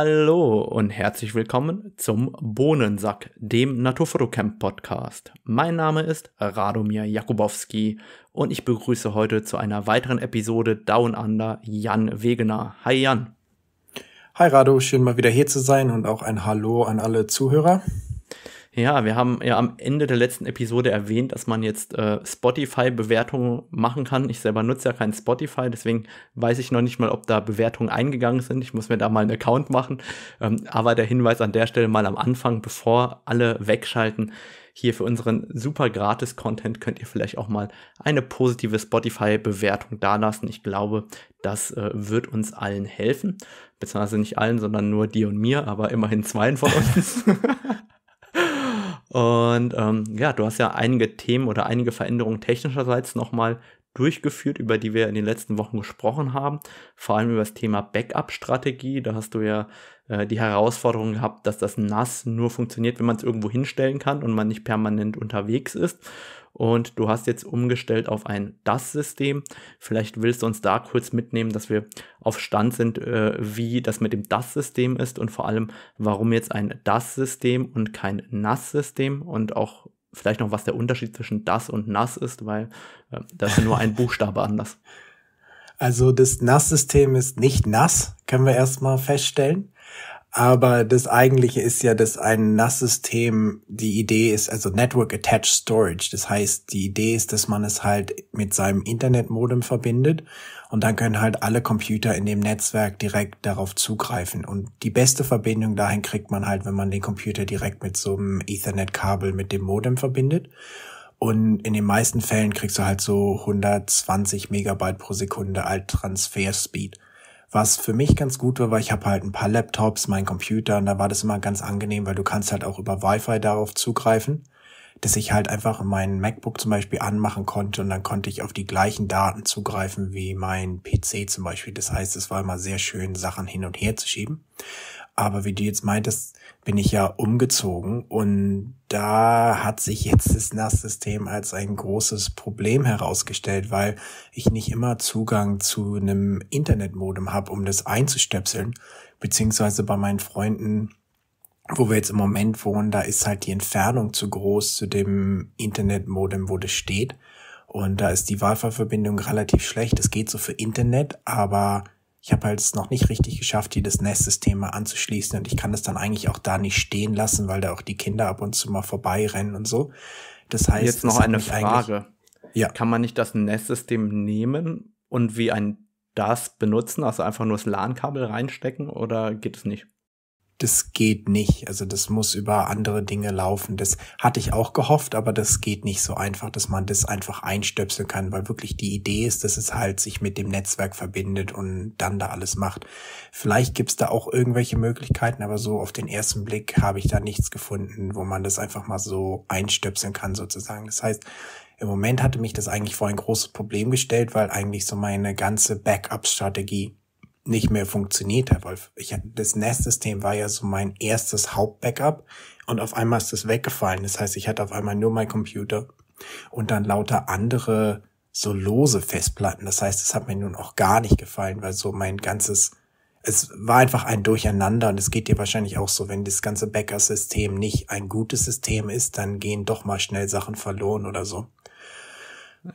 Hallo und herzlich willkommen zum Bohnensack, dem Naturfotocamp Podcast. Mein Name ist Radomir Jakubowski und ich begrüße heute zu einer weiteren Episode Down Under Jan Wegener. Hi Jan. Hi Rado, schön mal wieder hier zu sein und auch ein Hallo an alle Zuhörer. Ja, wir haben ja am Ende der letzten Episode erwähnt, dass man jetzt äh, Spotify-Bewertungen machen kann. Ich selber nutze ja kein Spotify, deswegen weiß ich noch nicht mal, ob da Bewertungen eingegangen sind. Ich muss mir da mal einen Account machen. Ähm, aber der Hinweis an der Stelle mal am Anfang, bevor alle wegschalten, hier für unseren super gratis Content könnt ihr vielleicht auch mal eine positive Spotify-Bewertung dalassen. Ich glaube, das äh, wird uns allen helfen. Beziehungsweise nicht allen, sondern nur dir und mir, aber immerhin zweien von uns. Und ähm, ja, du hast ja einige Themen oder einige Veränderungen technischerseits nochmal durchgeführt, über die wir in den letzten Wochen gesprochen haben. Vor allem über das Thema Backup-Strategie. Da hast du ja äh, die Herausforderung gehabt, dass das NAS nur funktioniert, wenn man es irgendwo hinstellen kann und man nicht permanent unterwegs ist und du hast jetzt umgestellt auf ein DAS-System. Vielleicht willst du uns da kurz mitnehmen, dass wir auf Stand sind, äh, wie das mit dem DAS-System ist und vor allem, warum jetzt ein DAS-System und kein NAS-System und auch vielleicht noch, was der Unterschied zwischen DAS und NAS ist, weil äh, da ist nur ein Buchstabe anders. Also das NAS-System ist nicht nass, können wir erstmal feststellen. Aber das eigentliche ist ja, dass ein NAS-System, die Idee ist, also Network Attached Storage. Das heißt, die Idee ist, dass man es halt mit seinem Internetmodem verbindet und dann können halt alle Computer in dem Netzwerk direkt darauf zugreifen. Und die beste Verbindung dahin kriegt man halt, wenn man den Computer direkt mit so einem Ethernet-Kabel mit dem Modem verbindet. Und in den meisten Fällen kriegst du halt so 120 Megabyte pro Sekunde alt Transfer Speed was für mich ganz gut war, weil ich habe halt ein paar Laptops, meinen Computer und da war das immer ganz angenehm, weil du kannst halt auch über Wi-Fi darauf zugreifen, dass ich halt einfach meinen MacBook zum Beispiel anmachen konnte und dann konnte ich auf die gleichen Daten zugreifen wie mein PC zum Beispiel. Das heißt, es war immer sehr schön, Sachen hin und her zu schieben. Aber wie du jetzt meintest, bin ich ja umgezogen und da hat sich jetzt das nas als ein großes Problem herausgestellt, weil ich nicht immer Zugang zu einem Internetmodem habe, um das einzustöpseln, beziehungsweise bei meinen Freunden, wo wir jetzt im Moment wohnen, da ist halt die Entfernung zu groß zu dem Internetmodem, wo das steht. Und da ist die Wi-Fi-Verbindung relativ schlecht. Es geht so für Internet, aber ich habe halt es noch nicht richtig geschafft, hier das Nestsystem mal anzuschließen und ich kann es dann eigentlich auch da nicht stehen lassen, weil da auch die Kinder ab und zu mal vorbeirennen und so. Das heißt, jetzt noch eine Frage. Ja. Kann man nicht das Nestsystem nehmen und wie ein DAS benutzen, also einfach nur das LAN-Kabel reinstecken oder geht es nicht? das geht nicht. Also das muss über andere Dinge laufen. Das hatte ich auch gehofft, aber das geht nicht so einfach, dass man das einfach einstöpseln kann, weil wirklich die Idee ist, dass es halt sich mit dem Netzwerk verbindet und dann da alles macht. Vielleicht gibt's da auch irgendwelche Möglichkeiten, aber so auf den ersten Blick habe ich da nichts gefunden, wo man das einfach mal so einstöpseln kann sozusagen. Das heißt, im Moment hatte mich das eigentlich vor ein großes Problem gestellt, weil eigentlich so meine ganze Backup-Strategie nicht mehr funktioniert hat, weil ich, das Nest-System war ja so mein erstes Hauptbackup und auf einmal ist das weggefallen. Das heißt, ich hatte auf einmal nur mein Computer und dann lauter andere so lose Festplatten. Das heißt, es hat mir nun auch gar nicht gefallen, weil so mein ganzes, es war einfach ein Durcheinander und es geht dir wahrscheinlich auch so, wenn das ganze Backup-System nicht ein gutes System ist, dann gehen doch mal schnell Sachen verloren oder so.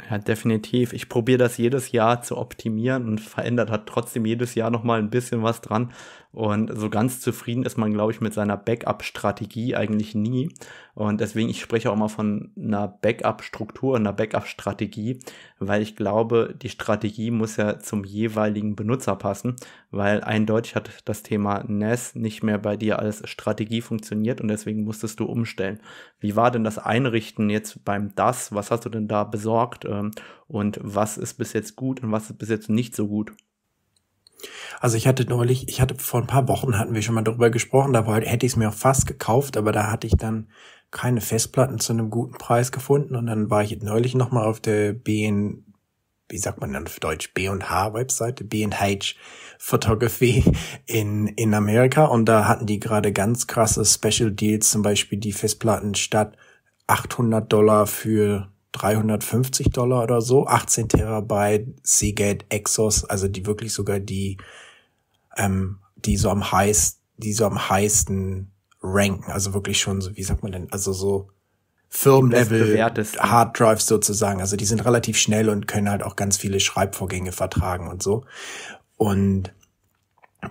Ja, definitiv. Ich probiere das jedes Jahr zu optimieren und verändert hat trotzdem jedes Jahr nochmal ein bisschen was dran. Und so ganz zufrieden ist man, glaube ich, mit seiner Backup-Strategie eigentlich nie. Und deswegen, ich spreche auch mal von einer Backup-Struktur, einer Backup-Strategie, weil ich glaube, die Strategie muss ja zum jeweiligen Benutzer passen, weil eindeutig hat das Thema NAS e nicht mehr bei dir als Strategie funktioniert und deswegen musstest du umstellen. Wie war denn das Einrichten jetzt beim DAS? Was hast du denn da besorgt? Ähm, und was ist bis jetzt gut und was ist bis jetzt nicht so gut? Also ich hatte neulich, ich hatte vor ein paar Wochen hatten wir schon mal darüber gesprochen, da hätte ich es mir auch fast gekauft, aber da hatte ich dann keine Festplatten zu einem guten Preis gefunden und dann war ich neulich nochmal auf der BN, wie sagt man dann auf Deutsch, B&H Webseite, B&H Photography in, in Amerika und da hatten die gerade ganz krasse Special Deals, zum Beispiel die Festplatten statt 800 Dollar für 350 Dollar oder so, 18 Terabyte Seagate Exos, also die wirklich sogar die, ähm, die so am heiß, die so am heißen ranken, also wirklich schon so, wie sagt man denn, also so Firmenlevel Hard Drives sozusagen, also die sind relativ schnell und können halt auch ganz viele Schreibvorgänge vertragen und so. Und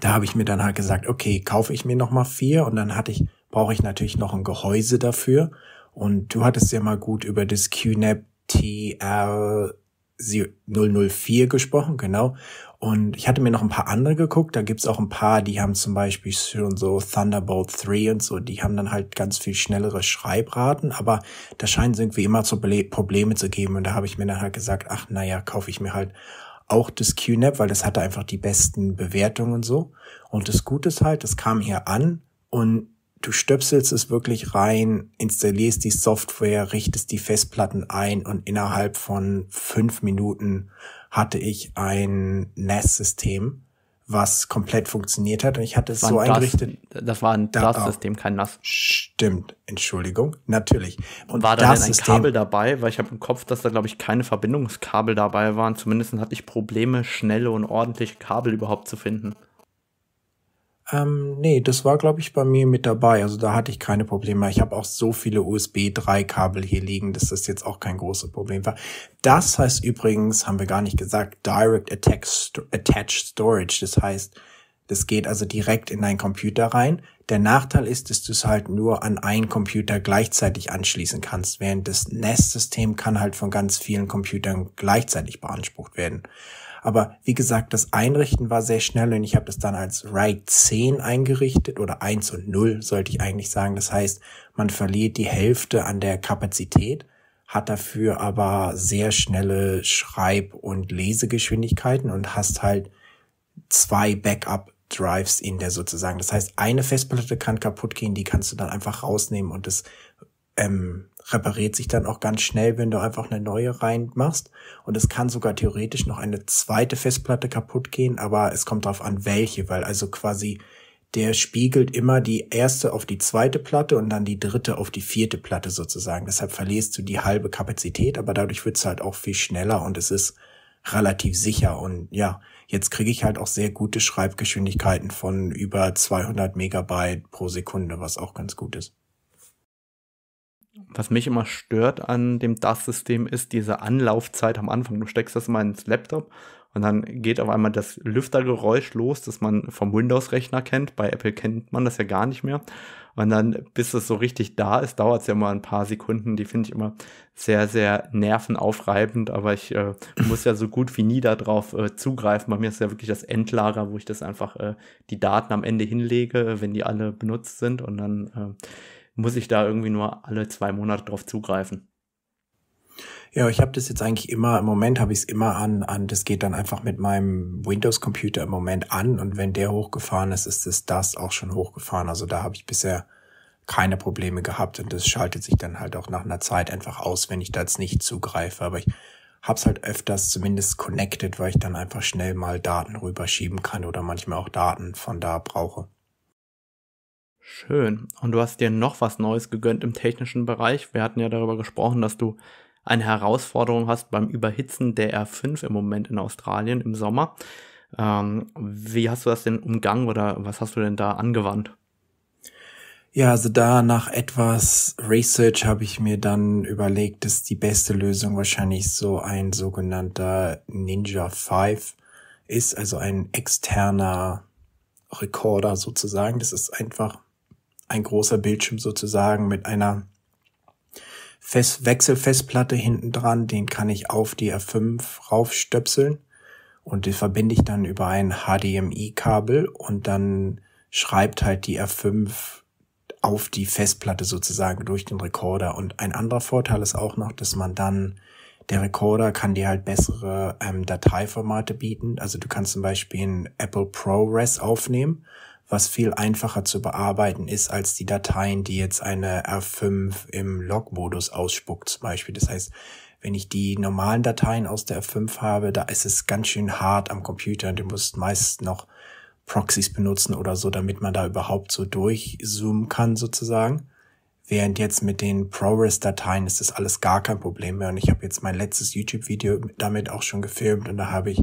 da habe ich mir dann halt gesagt, okay, kaufe ich mir noch mal vier und dann hatte ich brauche ich natürlich noch ein Gehäuse dafür und du hattest ja mal gut über das QNAP TR 004 gesprochen, genau. Und ich hatte mir noch ein paar andere geguckt. Da gibt's auch ein paar, die haben zum Beispiel schon so Thunderbolt 3 und so, die haben dann halt ganz viel schnellere Schreibraten, aber da scheinen es irgendwie immer zu Probleme zu geben. Und da habe ich mir dann halt gesagt, ach naja, kaufe ich mir halt auch das QNAP, weil das hatte einfach die besten Bewertungen und so. Und das Gute ist halt, das kam hier an und du stöpselst es wirklich rein, installierst die Software, richtest die Festplatten ein und innerhalb von fünf Minuten hatte ich ein NAS-System, was komplett funktioniert hat. Und ich hatte es so ein eingerichtet. Das, das war ein DAS-System, kein NAS. Stimmt, Entschuldigung, natürlich. Und war da denn ein System Kabel dabei? Weil ich habe im Kopf, dass da, glaube ich, keine Verbindungskabel dabei waren. Zumindest hatte ich Probleme, schnelle und ordentliche Kabel überhaupt zu finden. Ähm, nee, das war, glaube ich, bei mir mit dabei. Also da hatte ich keine Probleme. Ich habe auch so viele USB 3 Kabel hier liegen, dass das jetzt auch kein großes Problem war. Das heißt übrigens, haben wir gar nicht gesagt, Direct Attached Storage. Das heißt, das geht also direkt in deinen Computer rein. Der Nachteil ist, dass du es halt nur an einen Computer gleichzeitig anschließen kannst, während das Nest-System kann halt von ganz vielen Computern gleichzeitig beansprucht werden. Aber wie gesagt, das Einrichten war sehr schnell und ich habe das dann als Ride 10 eingerichtet oder 1 und 0 sollte ich eigentlich sagen. Das heißt, man verliert die Hälfte an der Kapazität, hat dafür aber sehr schnelle Schreib- und Lesegeschwindigkeiten und hast halt zwei Backup Drives in der sozusagen. Das heißt, eine Festplatte kann kaputt gehen, die kannst du dann einfach rausnehmen und das ähm, repariert sich dann auch ganz schnell, wenn du einfach eine neue reinmachst. Und es kann sogar theoretisch noch eine zweite Festplatte kaputt gehen, aber es kommt darauf an, welche, weil also quasi der spiegelt immer die erste auf die zweite Platte und dann die dritte auf die vierte Platte sozusagen. Deshalb verlierst du die halbe Kapazität, aber dadurch wird es halt auch viel schneller und es ist relativ sicher. Und ja, jetzt kriege ich halt auch sehr gute Schreibgeschwindigkeiten von über 200 Megabyte pro Sekunde, was auch ganz gut ist was mich immer stört an dem DAS-System ist diese Anlaufzeit am Anfang. Du steckst das mal ins Laptop und dann geht auf einmal das Lüftergeräusch los, das man vom Windows-Rechner kennt. Bei Apple kennt man das ja gar nicht mehr. Und dann, bis es so richtig da ist, dauert es ja mal ein paar Sekunden. Die finde ich immer sehr, sehr nervenaufreibend. Aber ich äh, muss ja so gut wie nie darauf äh, zugreifen. Bei mir ist ja wirklich das Endlager, wo ich das einfach äh, die Daten am Ende hinlege, wenn die alle benutzt sind. Und dann äh, muss ich da irgendwie nur alle zwei Monate drauf zugreifen. Ja, ich habe das jetzt eigentlich immer, im Moment habe ich es immer an, an, das geht dann einfach mit meinem Windows-Computer im Moment an und wenn der hochgefahren ist, ist es das auch schon hochgefahren. Also da habe ich bisher keine Probleme gehabt und das schaltet sich dann halt auch nach einer Zeit einfach aus, wenn ich da jetzt nicht zugreife. Aber ich hab's halt öfters zumindest connected, weil ich dann einfach schnell mal Daten rüberschieben kann oder manchmal auch Daten von da brauche. Schön. Und du hast dir noch was Neues gegönnt im technischen Bereich. Wir hatten ja darüber gesprochen, dass du eine Herausforderung hast beim Überhitzen der R5 im Moment in Australien im Sommer. Ähm, wie hast du das denn umgangen oder was hast du denn da angewandt? Ja, also da nach etwas Research habe ich mir dann überlegt, dass die beste Lösung wahrscheinlich so ein sogenannter Ninja 5 ist, also ein externer Recorder sozusagen. Das ist einfach ein großer Bildschirm sozusagen mit einer Fest Wechselfestplatte hinten dran, den kann ich auf die R5 raufstöpseln und den verbinde ich dann über ein HDMI-Kabel und dann schreibt halt die R5 auf die Festplatte sozusagen durch den Rekorder. Und ein anderer Vorteil ist auch noch, dass man dann, der Rekorder kann dir halt bessere ähm, Dateiformate bieten. Also du kannst zum Beispiel ein Apple ProRes aufnehmen was viel einfacher zu bearbeiten ist als die Dateien, die jetzt eine R5 im Log-Modus ausspuckt zum Beispiel. Das heißt, wenn ich die normalen Dateien aus der R5 habe, da ist es ganz schön hart am Computer und du musst meist noch Proxys benutzen oder so, damit man da überhaupt so durchzoomen kann sozusagen. Während jetzt mit den ProRes-Dateien ist das alles gar kein Problem mehr. Und ich habe jetzt mein letztes YouTube-Video damit auch schon gefilmt und da habe ich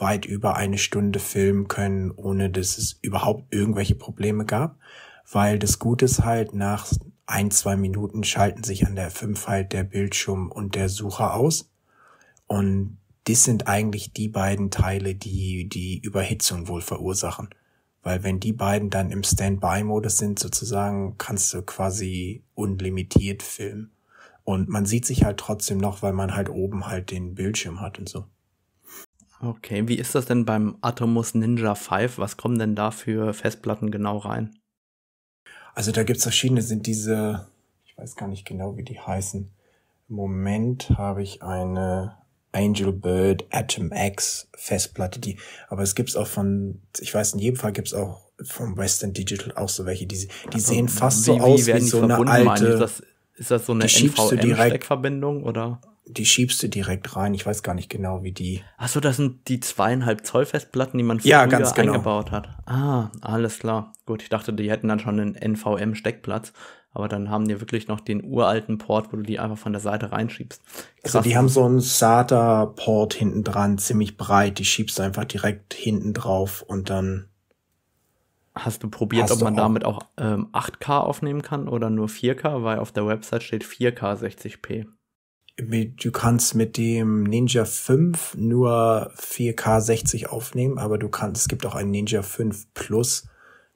weit über eine Stunde filmen können, ohne dass es überhaupt irgendwelche Probleme gab. Weil das Gute ist halt, nach ein, zwei Minuten schalten sich an der Fünfheit der Bildschirm und der Sucher aus. Und das sind eigentlich die beiden Teile, die die Überhitzung wohl verursachen. Weil wenn die beiden dann im Standby-Modus sind, sozusagen, kannst du quasi unlimitiert filmen. Und man sieht sich halt trotzdem noch, weil man halt oben halt den Bildschirm hat und so. Okay, wie ist das denn beim Atomos Ninja 5? Was kommen denn da für Festplatten genau rein? Also da gibt's verschiedene, sind diese, ich weiß gar nicht genau, wie die heißen. Im Moment habe ich eine Angel Bird Atom X Festplatte, die, aber es gibt's auch von, ich weiß, in jedem Fall gibt's auch vom Western Digital auch so welche, die, die also, sehen fast wie, so aus wie, wie so eine alte. Ist das, ist das so eine NVM-Steckverbindung oder? die schiebst du direkt rein. Ich weiß gar nicht genau, wie die. Ach so, das sind die zweieinhalb Zoll Festplatten, die man früher ja, ganz genau. eingebaut hat. Ah, alles klar. Gut, ich dachte, die hätten dann schon einen NVM-Steckplatz, aber dann haben die wirklich noch den uralten Port, wo du die einfach von der Seite reinschiebst. Also, Krass. Also die haben so einen SATA-Port hinten dran, ziemlich breit. Die schiebst du einfach direkt hinten drauf und dann. Hast du probiert, hast ob du man auch damit auch ähm, 8K aufnehmen kann oder nur 4K? Weil auf der Website steht 4K 60p du kannst mit dem Ninja 5 nur 4K 60 aufnehmen, aber du kannst, es gibt auch einen Ninja 5 Plus,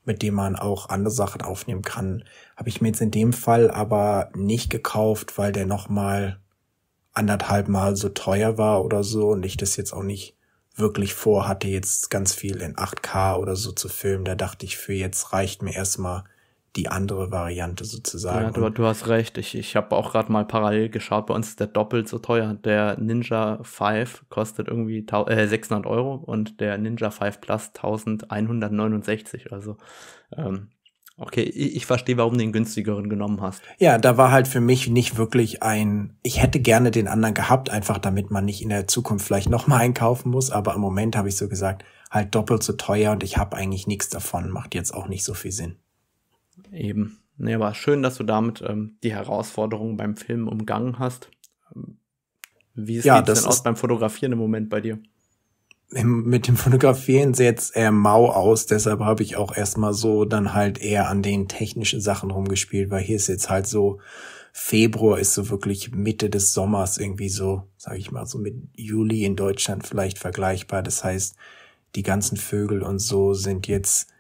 mit dem man auch andere Sachen aufnehmen kann. Habe ich mir jetzt in dem Fall aber nicht gekauft, weil der nochmal anderthalb Mal so teuer war oder so und ich das jetzt auch nicht wirklich vorhatte, jetzt ganz viel in 8K oder so zu filmen. Da dachte ich, für jetzt reicht mir erstmal die andere Variante sozusagen. Ja, du, du hast recht. Ich, ich habe auch gerade mal parallel geschaut. Bei uns ist der doppelt so teuer. Der Ninja 5 kostet irgendwie äh, 600 Euro und der Ninja 5 Plus 1169. Also, ähm, okay, ich, ich verstehe, warum du den günstigeren genommen hast. Ja, da war halt für mich nicht wirklich ein, ich hätte gerne den anderen gehabt, einfach damit man nicht in der Zukunft vielleicht nochmal einkaufen muss. Aber im Moment habe ich so gesagt, halt doppelt so teuer und ich habe eigentlich nichts davon. Macht jetzt auch nicht so viel Sinn. Eben. Nee, aber schön, dass du damit ähm, die Herausforderungen beim Filmen umgangen hast. Ähm, wie sieht ja, es denn aus beim Fotografieren im Moment bei dir? mit dem Fotografieren sieht es eher mau aus, deshalb habe ich auch erstmal so dann halt eher an den technischen Sachen rumgespielt, weil hier ist jetzt halt so, Februar ist so wirklich Mitte des Sommers irgendwie so, sage ich mal, so mit Juli in Deutschland vielleicht vergleichbar. Das heißt, die ganzen Vögel und so sind jetzt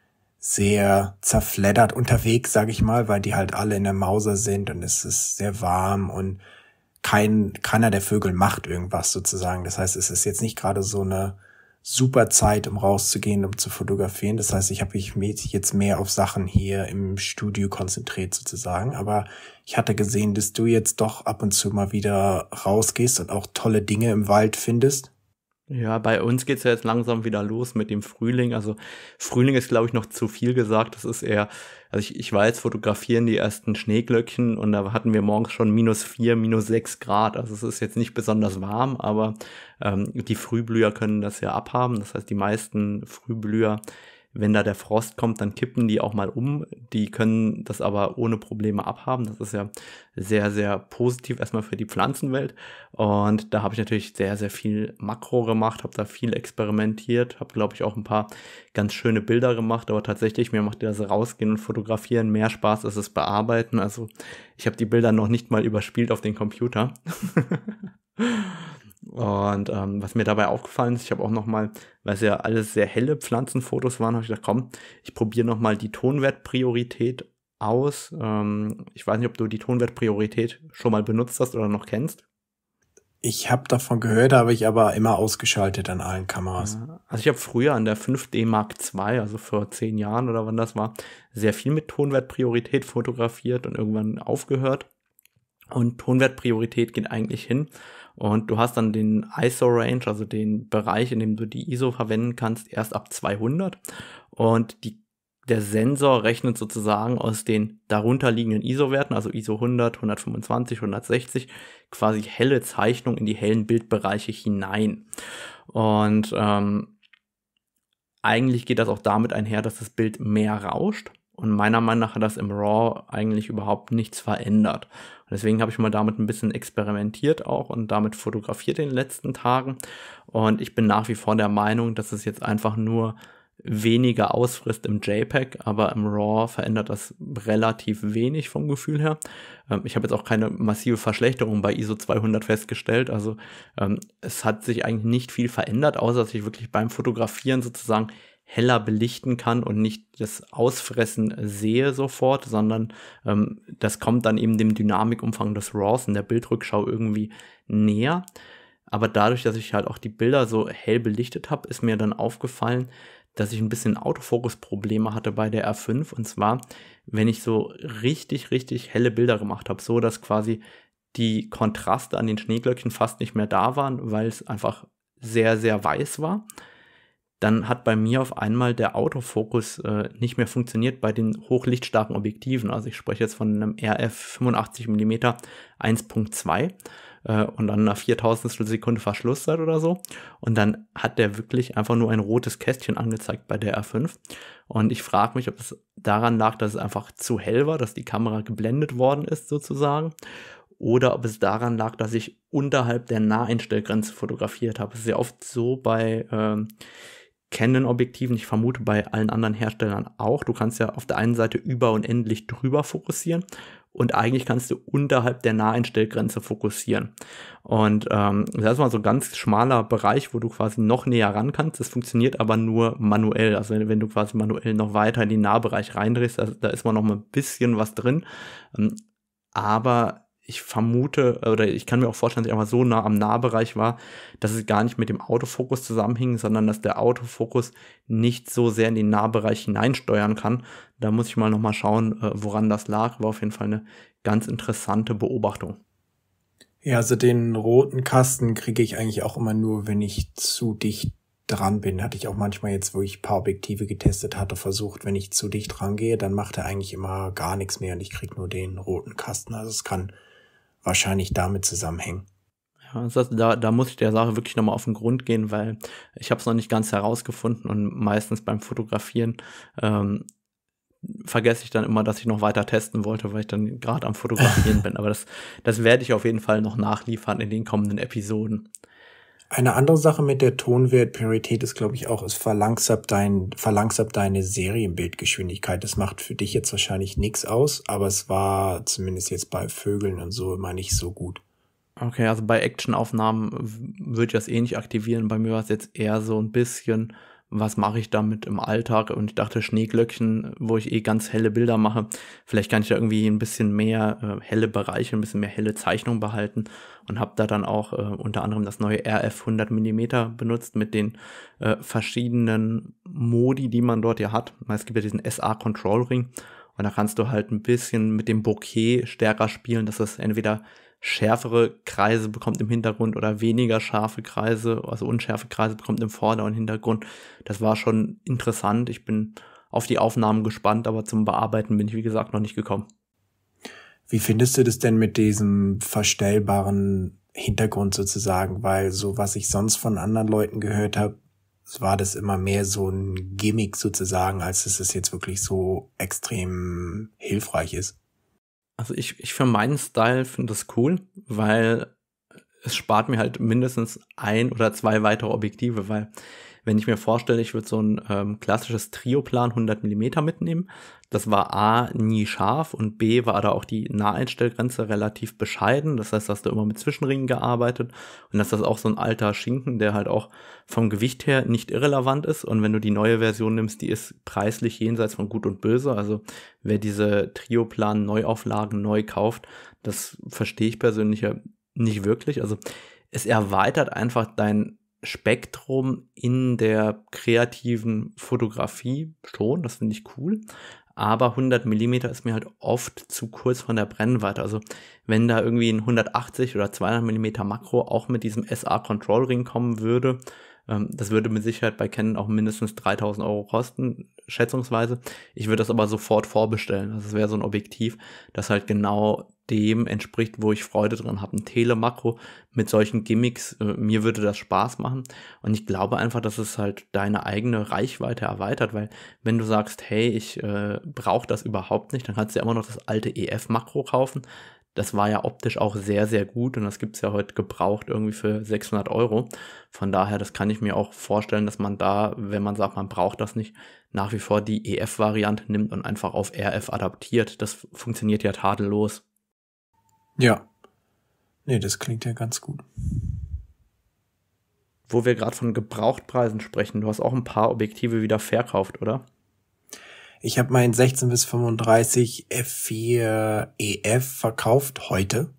sehr zerfleddert unterwegs, sage ich mal, weil die halt alle in der Mauser sind und es ist sehr warm und kein, keiner der Vögel macht irgendwas sozusagen. Das heißt, es ist jetzt nicht gerade so eine super Zeit, um rauszugehen, um zu fotografieren. Das heißt, ich habe mich jetzt mehr auf Sachen hier im Studio konzentriert sozusagen. Aber ich hatte gesehen, dass du jetzt doch ab und zu mal wieder rausgehst und auch tolle Dinge im Wald findest. Ja, bei uns geht's ja jetzt langsam wieder los mit dem Frühling. Also Frühling ist, glaube ich, noch zu viel gesagt. Das ist eher, also ich, ich war jetzt fotografieren die ersten Schneeglöckchen und da hatten wir morgens schon minus vier, minus sechs Grad. Also es ist jetzt nicht besonders warm, aber ähm, die Frühblüher können das ja abhaben. Das heißt, die meisten Frühblüher wenn da der Frost kommt, dann kippen die auch mal um. Die können das aber ohne Probleme abhaben. Das ist ja sehr, sehr positiv erstmal für die Pflanzenwelt. Und da habe ich natürlich sehr, sehr viel Makro gemacht, habe da viel experimentiert, habe, glaube ich, auch ein paar ganz schöne Bilder gemacht. Aber tatsächlich, mir macht das Rausgehen und Fotografieren mehr Spaß als das Bearbeiten. Also ich habe die Bilder noch nicht mal überspielt auf den Computer. Und ähm, was mir dabei aufgefallen ist, ich habe auch nochmal, weil es ja alles sehr helle Pflanzenfotos waren, habe ich gedacht, komm, ich probiere nochmal die Tonwertpriorität aus. Ähm, ich weiß nicht, ob du die Tonwertpriorität schon mal benutzt hast oder noch kennst. Ich habe davon gehört, habe ich aber immer ausgeschaltet an allen Kameras. also ich habe früher an der 5D Mark II, also vor zehn Jahren oder wann das war, sehr viel mit Tonwertpriorität fotografiert und irgendwann aufgehört. Und Tonwertpriorität geht eigentlich hin und du hast dann den ISO-Range, also den Bereich, in dem du die ISO verwenden kannst, erst ab 200. Und die, der Sensor rechnet sozusagen aus den darunter liegenden ISO-Werten, also ISO 100, 125, 160, quasi helle Zeichnung in die hellen Bildbereiche hinein. Und ähm, eigentlich geht das auch damit einher, dass das Bild mehr rauscht. Und meiner Meinung nach hat das im RAW eigentlich überhaupt nichts verändert. Und deswegen habe ich mal damit ein bisschen experimentiert auch und damit fotografiert in den letzten Tagen. Und ich bin nach wie vor der Meinung, dass es jetzt einfach nur weniger ausfrisst im JPEG, aber im RAW verändert das relativ wenig vom Gefühl her. Ähm, ich habe jetzt auch keine massive Verschlechterung bei ISO 200 festgestellt, also ähm, es hat sich eigentlich nicht viel verändert, außer dass ich wirklich beim Fotografieren sozusagen heller belichten kann und nicht das Ausfressen sehe sofort, sondern ähm, das kommt dann eben dem Dynamikumfang des RAWs in der Bildrückschau irgendwie näher. Aber dadurch, dass ich halt auch die Bilder so hell belichtet habe, ist mir dann aufgefallen, dass ich ein bisschen Autofokus-Probleme hatte bei der R5. Und zwar, wenn ich so richtig, richtig helle Bilder gemacht habe, so dass quasi die Kontraste an den Schneeglöckchen fast nicht mehr da waren, weil es einfach sehr, sehr weiß war dann hat bei mir auf einmal der Autofokus äh, nicht mehr funktioniert bei den hochlichtstarken Objektiven. Also ich spreche jetzt von einem RF 85 mm 1.2 äh, und dann einer 4000 Sekunde Verschlusszeit oder so. Und dann hat der wirklich einfach nur ein rotes Kästchen angezeigt bei der R5. Und ich frage mich, ob es daran lag, dass es einfach zu hell war, dass die Kamera geblendet worden ist sozusagen oder ob es daran lag, dass ich unterhalb der Naheinstellgrenze fotografiert habe. Es ist ja oft so bei ähm, Canon-Objektiven, ich vermute bei allen anderen Herstellern auch. Du kannst ja auf der einen Seite über und endlich drüber fokussieren und eigentlich kannst du unterhalb der Naheinstellgrenze fokussieren. Und ähm, das ist mal so ein ganz schmaler Bereich, wo du quasi noch näher ran kannst. Das funktioniert aber nur manuell. Also wenn, wenn du quasi manuell noch weiter in den Nahbereich reindrehst, also, da ist man noch mal ein bisschen was drin. Ähm, aber ich vermute oder ich kann mir auch vorstellen, dass ich einfach so nah am Nahbereich war, dass es gar nicht mit dem Autofokus zusammenhing, sondern dass der Autofokus nicht so sehr in den Nahbereich hineinsteuern kann. Da muss ich mal nochmal schauen, äh, woran das lag. War auf jeden Fall eine ganz interessante Beobachtung. Ja, also den roten Kasten kriege ich eigentlich auch immer nur, wenn ich zu dicht dran bin. Hatte ich auch manchmal jetzt, wo ich paar Objektive getestet hatte, versucht, wenn ich zu dicht rangehe, dann macht er eigentlich immer gar nichts mehr und ich kriege nur den roten Kasten. Also es kann wahrscheinlich damit zusammenhängen. Ja, das, da, da muss ich der Sache wirklich nochmal auf den Grund gehen, weil ich habe es noch nicht ganz herausgefunden und meistens beim Fotografieren ähm, vergesse ich dann immer, dass ich noch weiter testen wollte, weil ich dann gerade am Fotografieren bin. Aber das, das werde ich auf jeden Fall noch nachliefern in den kommenden Episoden. Eine andere Sache mit der Tonwertparität ist, glaube ich, auch, es verlangsamt, dein, verlangsamt deine Serienbildgeschwindigkeit. Das macht für dich jetzt wahrscheinlich nichts aus, aber es war zumindest jetzt bei Vögeln und so immer nicht so gut. Okay, also bei Actionaufnahmen würde ich das eh nicht aktivieren. Bei mir war es jetzt eher so ein bisschen was mache ich damit im Alltag? Und ich dachte, Schneeglöckchen, wo ich eh ganz helle Bilder mache, vielleicht kann ich da irgendwie ein bisschen mehr äh, helle Bereiche, ein bisschen mehr helle Zeichnung behalten und habe da dann auch äh, unter anderem das neue RF 100 mm benutzt mit den äh, verschiedenen Modi, die man dort ja hat. Es gibt ja diesen SA Control Ring und da kannst du halt ein bisschen mit dem Bokeh stärker spielen, dass es entweder schärfere Kreise bekommt im Hintergrund oder weniger scharfe Kreise, also unschärfe Kreise bekommt im Vorder- und Hintergrund. Das war schon interessant. Ich bin auf die Aufnahmen gespannt, aber zum Bearbeiten bin ich, wie gesagt, noch nicht gekommen. Wie findest du das denn mit diesem verstellbaren Hintergrund sozusagen? Weil so, was ich sonst von anderen Leuten gehört habe, war das immer mehr so ein Gimmick sozusagen, als dass es jetzt wirklich so extrem hilfreich ist. Also ich, ich für meinen Style finde das cool, weil es spart mir halt mindestens ein oder zwei weitere Objektive, weil wenn ich mir vorstelle, ich würde so ein ähm, klassisches Trioplan 100 mm mitnehmen, das war A nie scharf und B war da auch die Naheinstellgrenze relativ bescheiden. Das heißt, hast du immer mit Zwischenringen gearbeitet und das ist auch so ein alter Schinken, der halt auch vom Gewicht her nicht irrelevant ist. Und wenn du die neue Version nimmst, die ist preislich jenseits von Gut und Böse. Also wer diese Trioplan Neuauflagen neu kauft, das verstehe ich persönlich ja nicht wirklich. Also es erweitert einfach dein Spektrum in der kreativen Fotografie schon, das finde ich cool. Aber 100 mm ist mir halt oft zu kurz von der Brennweite. Also wenn da irgendwie ein 180 oder 200 mm Makro auch mit diesem SA Control Ring kommen würde, ähm, das würde mit Sicherheit bei Canon auch mindestens 3000 Euro kosten, schätzungsweise. Ich würde das aber sofort vorbestellen. Also es wäre so ein Objektiv, das halt genau dem entspricht, wo ich Freude drin habe. Ein Telemakro mit solchen Gimmicks, äh, mir würde das Spaß machen. Und ich glaube einfach, dass es halt deine eigene Reichweite erweitert, weil wenn du sagst, hey, ich äh, brauche das überhaupt nicht, dann kannst du ja immer noch das alte EF-Makro kaufen. Das war ja optisch auch sehr, sehr gut und das gibt es ja heute gebraucht irgendwie für 600 Euro. Von daher, das kann ich mir auch vorstellen, dass man da, wenn man sagt, man braucht das nicht, nach wie vor die EF-Variante nimmt und einfach auf RF adaptiert. Das funktioniert ja tadellos. Ja. Nee, das klingt ja ganz gut. Wo wir gerade von Gebrauchtpreisen sprechen, du hast auch ein paar Objektive wieder verkauft, oder? Ich habe meinen 16 bis 35 F4 EF verkauft heute.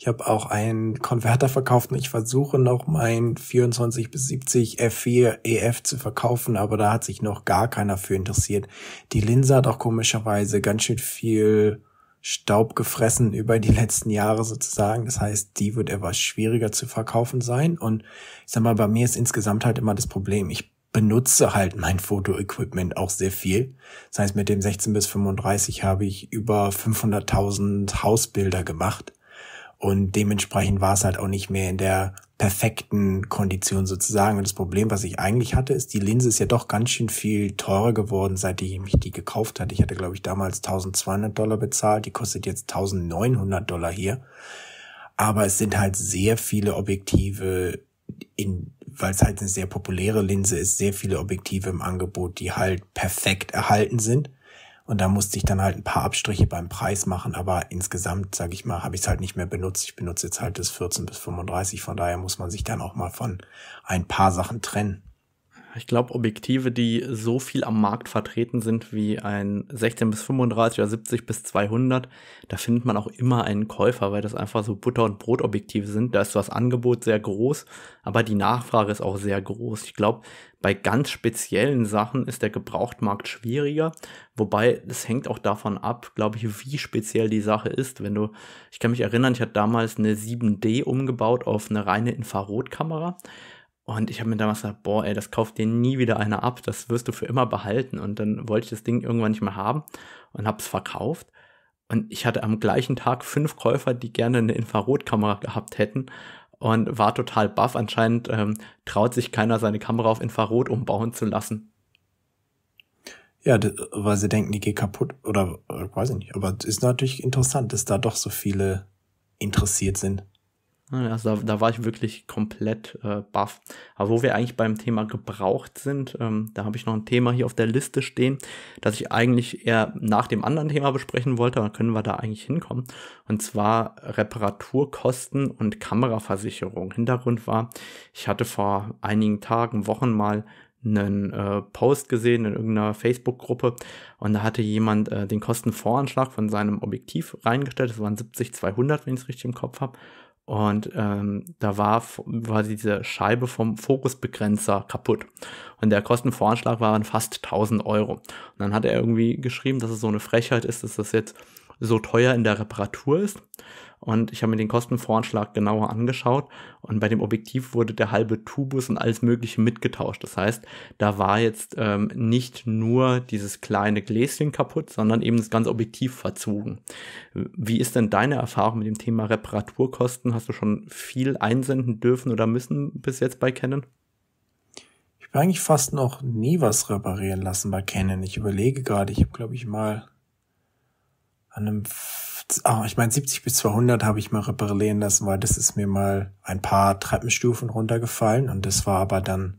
Ich habe auch einen Konverter verkauft und ich versuche noch meinen 24 bis 70 F4 EF zu verkaufen, aber da hat sich noch gar keiner für interessiert. Die Linse hat auch komischerweise ganz schön viel Staub gefressen über die letzten Jahre sozusagen. Das heißt, die wird etwas schwieriger zu verkaufen sein. Und ich sag mal, bei mir ist insgesamt halt immer das Problem. Ich benutze halt mein Fotoequipment auch sehr viel. Das heißt, mit dem 16 bis 35 habe ich über 500.000 Hausbilder gemacht. Und dementsprechend war es halt auch nicht mehr in der perfekten Kondition sozusagen. Und das Problem, was ich eigentlich hatte, ist, die Linse ist ja doch ganz schön viel teurer geworden, seit ich mich die gekauft hatte. Ich hatte, glaube ich, damals 1200 Dollar bezahlt. Die kostet jetzt 1900 Dollar hier. Aber es sind halt sehr viele Objektive in, weil es halt eine sehr populäre Linse ist, sehr viele Objektive im Angebot, die halt perfekt erhalten sind und da musste ich dann halt ein paar Abstriche beim Preis machen, aber insgesamt, sage ich mal, habe ich es halt nicht mehr benutzt. Ich benutze jetzt halt das 14 bis 35, von daher muss man sich dann auch mal von ein paar Sachen trennen ich glaube, Objektive, die so viel am Markt vertreten sind wie ein 16 bis 35 oder 70 bis 200, da findet man auch immer einen Käufer, weil das einfach so Butter- und Brotobjektive sind. Da ist das Angebot sehr groß, aber die Nachfrage ist auch sehr groß. Ich glaube, bei ganz speziellen Sachen ist der Gebrauchtmarkt schwieriger, wobei es hängt auch davon ab, glaube ich, wie speziell die Sache ist. Wenn du, ich kann mich erinnern, ich hatte damals eine 7D umgebaut auf eine reine Infrarotkamera. Und ich habe mir damals gesagt, boah, ey, das kauft dir nie wieder einer ab, das wirst du für immer behalten. Und dann wollte ich das Ding irgendwann nicht mehr haben und habe es verkauft. Und ich hatte am gleichen Tag fünf Käufer, die gerne eine Infrarotkamera gehabt hätten und war total baff. Anscheinend ähm, traut sich keiner, seine Kamera auf Infrarot umbauen zu lassen. Ja, weil sie denken, die geht kaputt oder äh, weiß ich nicht. Aber es ist natürlich interessant, dass da doch so viele interessiert sind. Also da, da war ich wirklich komplett äh, baff. Aber wo wir eigentlich beim Thema gebraucht sind, ähm, da habe ich noch ein Thema hier auf der Liste stehen, das ich eigentlich eher nach dem anderen Thema besprechen wollte, dann können wir da eigentlich hinkommen. Und zwar Reparaturkosten und Kameraversicherung. Hintergrund war, ich hatte vor einigen Tagen, Wochen mal einen äh, Post gesehen in irgendeiner Facebook-Gruppe und da hatte jemand äh, den Kostenvoranschlag von seinem Objektiv reingestellt. Das waren 70-200, wenn ich es richtig im Kopf habe. Und ähm, da war, war diese Scheibe vom Fokusbegrenzer kaputt. Und der Kostenvoranschlag waren fast 1000 Euro. Und dann hat er irgendwie geschrieben, dass es so eine Frechheit ist, dass das jetzt so teuer in der Reparatur ist und ich habe mir den Kostenvoranschlag genauer angeschaut und bei dem Objektiv wurde der halbe Tubus und alles Mögliche mitgetauscht. Das heißt, da war jetzt ähm, nicht nur dieses kleine Gläschen kaputt, sondern eben das ganze Objektiv verzogen. Wie ist denn deine Erfahrung mit dem Thema Reparaturkosten? Hast du schon viel einsenden dürfen oder müssen bis jetzt bei Canon? Ich habe eigentlich fast noch nie was reparieren lassen bei Canon. Ich überlege gerade, ich habe, glaube ich, mal an einem oh, ich meine 70 bis 200 habe ich mal reparieren lassen, weil das ist mir mal ein paar Treppenstufen runtergefallen und das war aber dann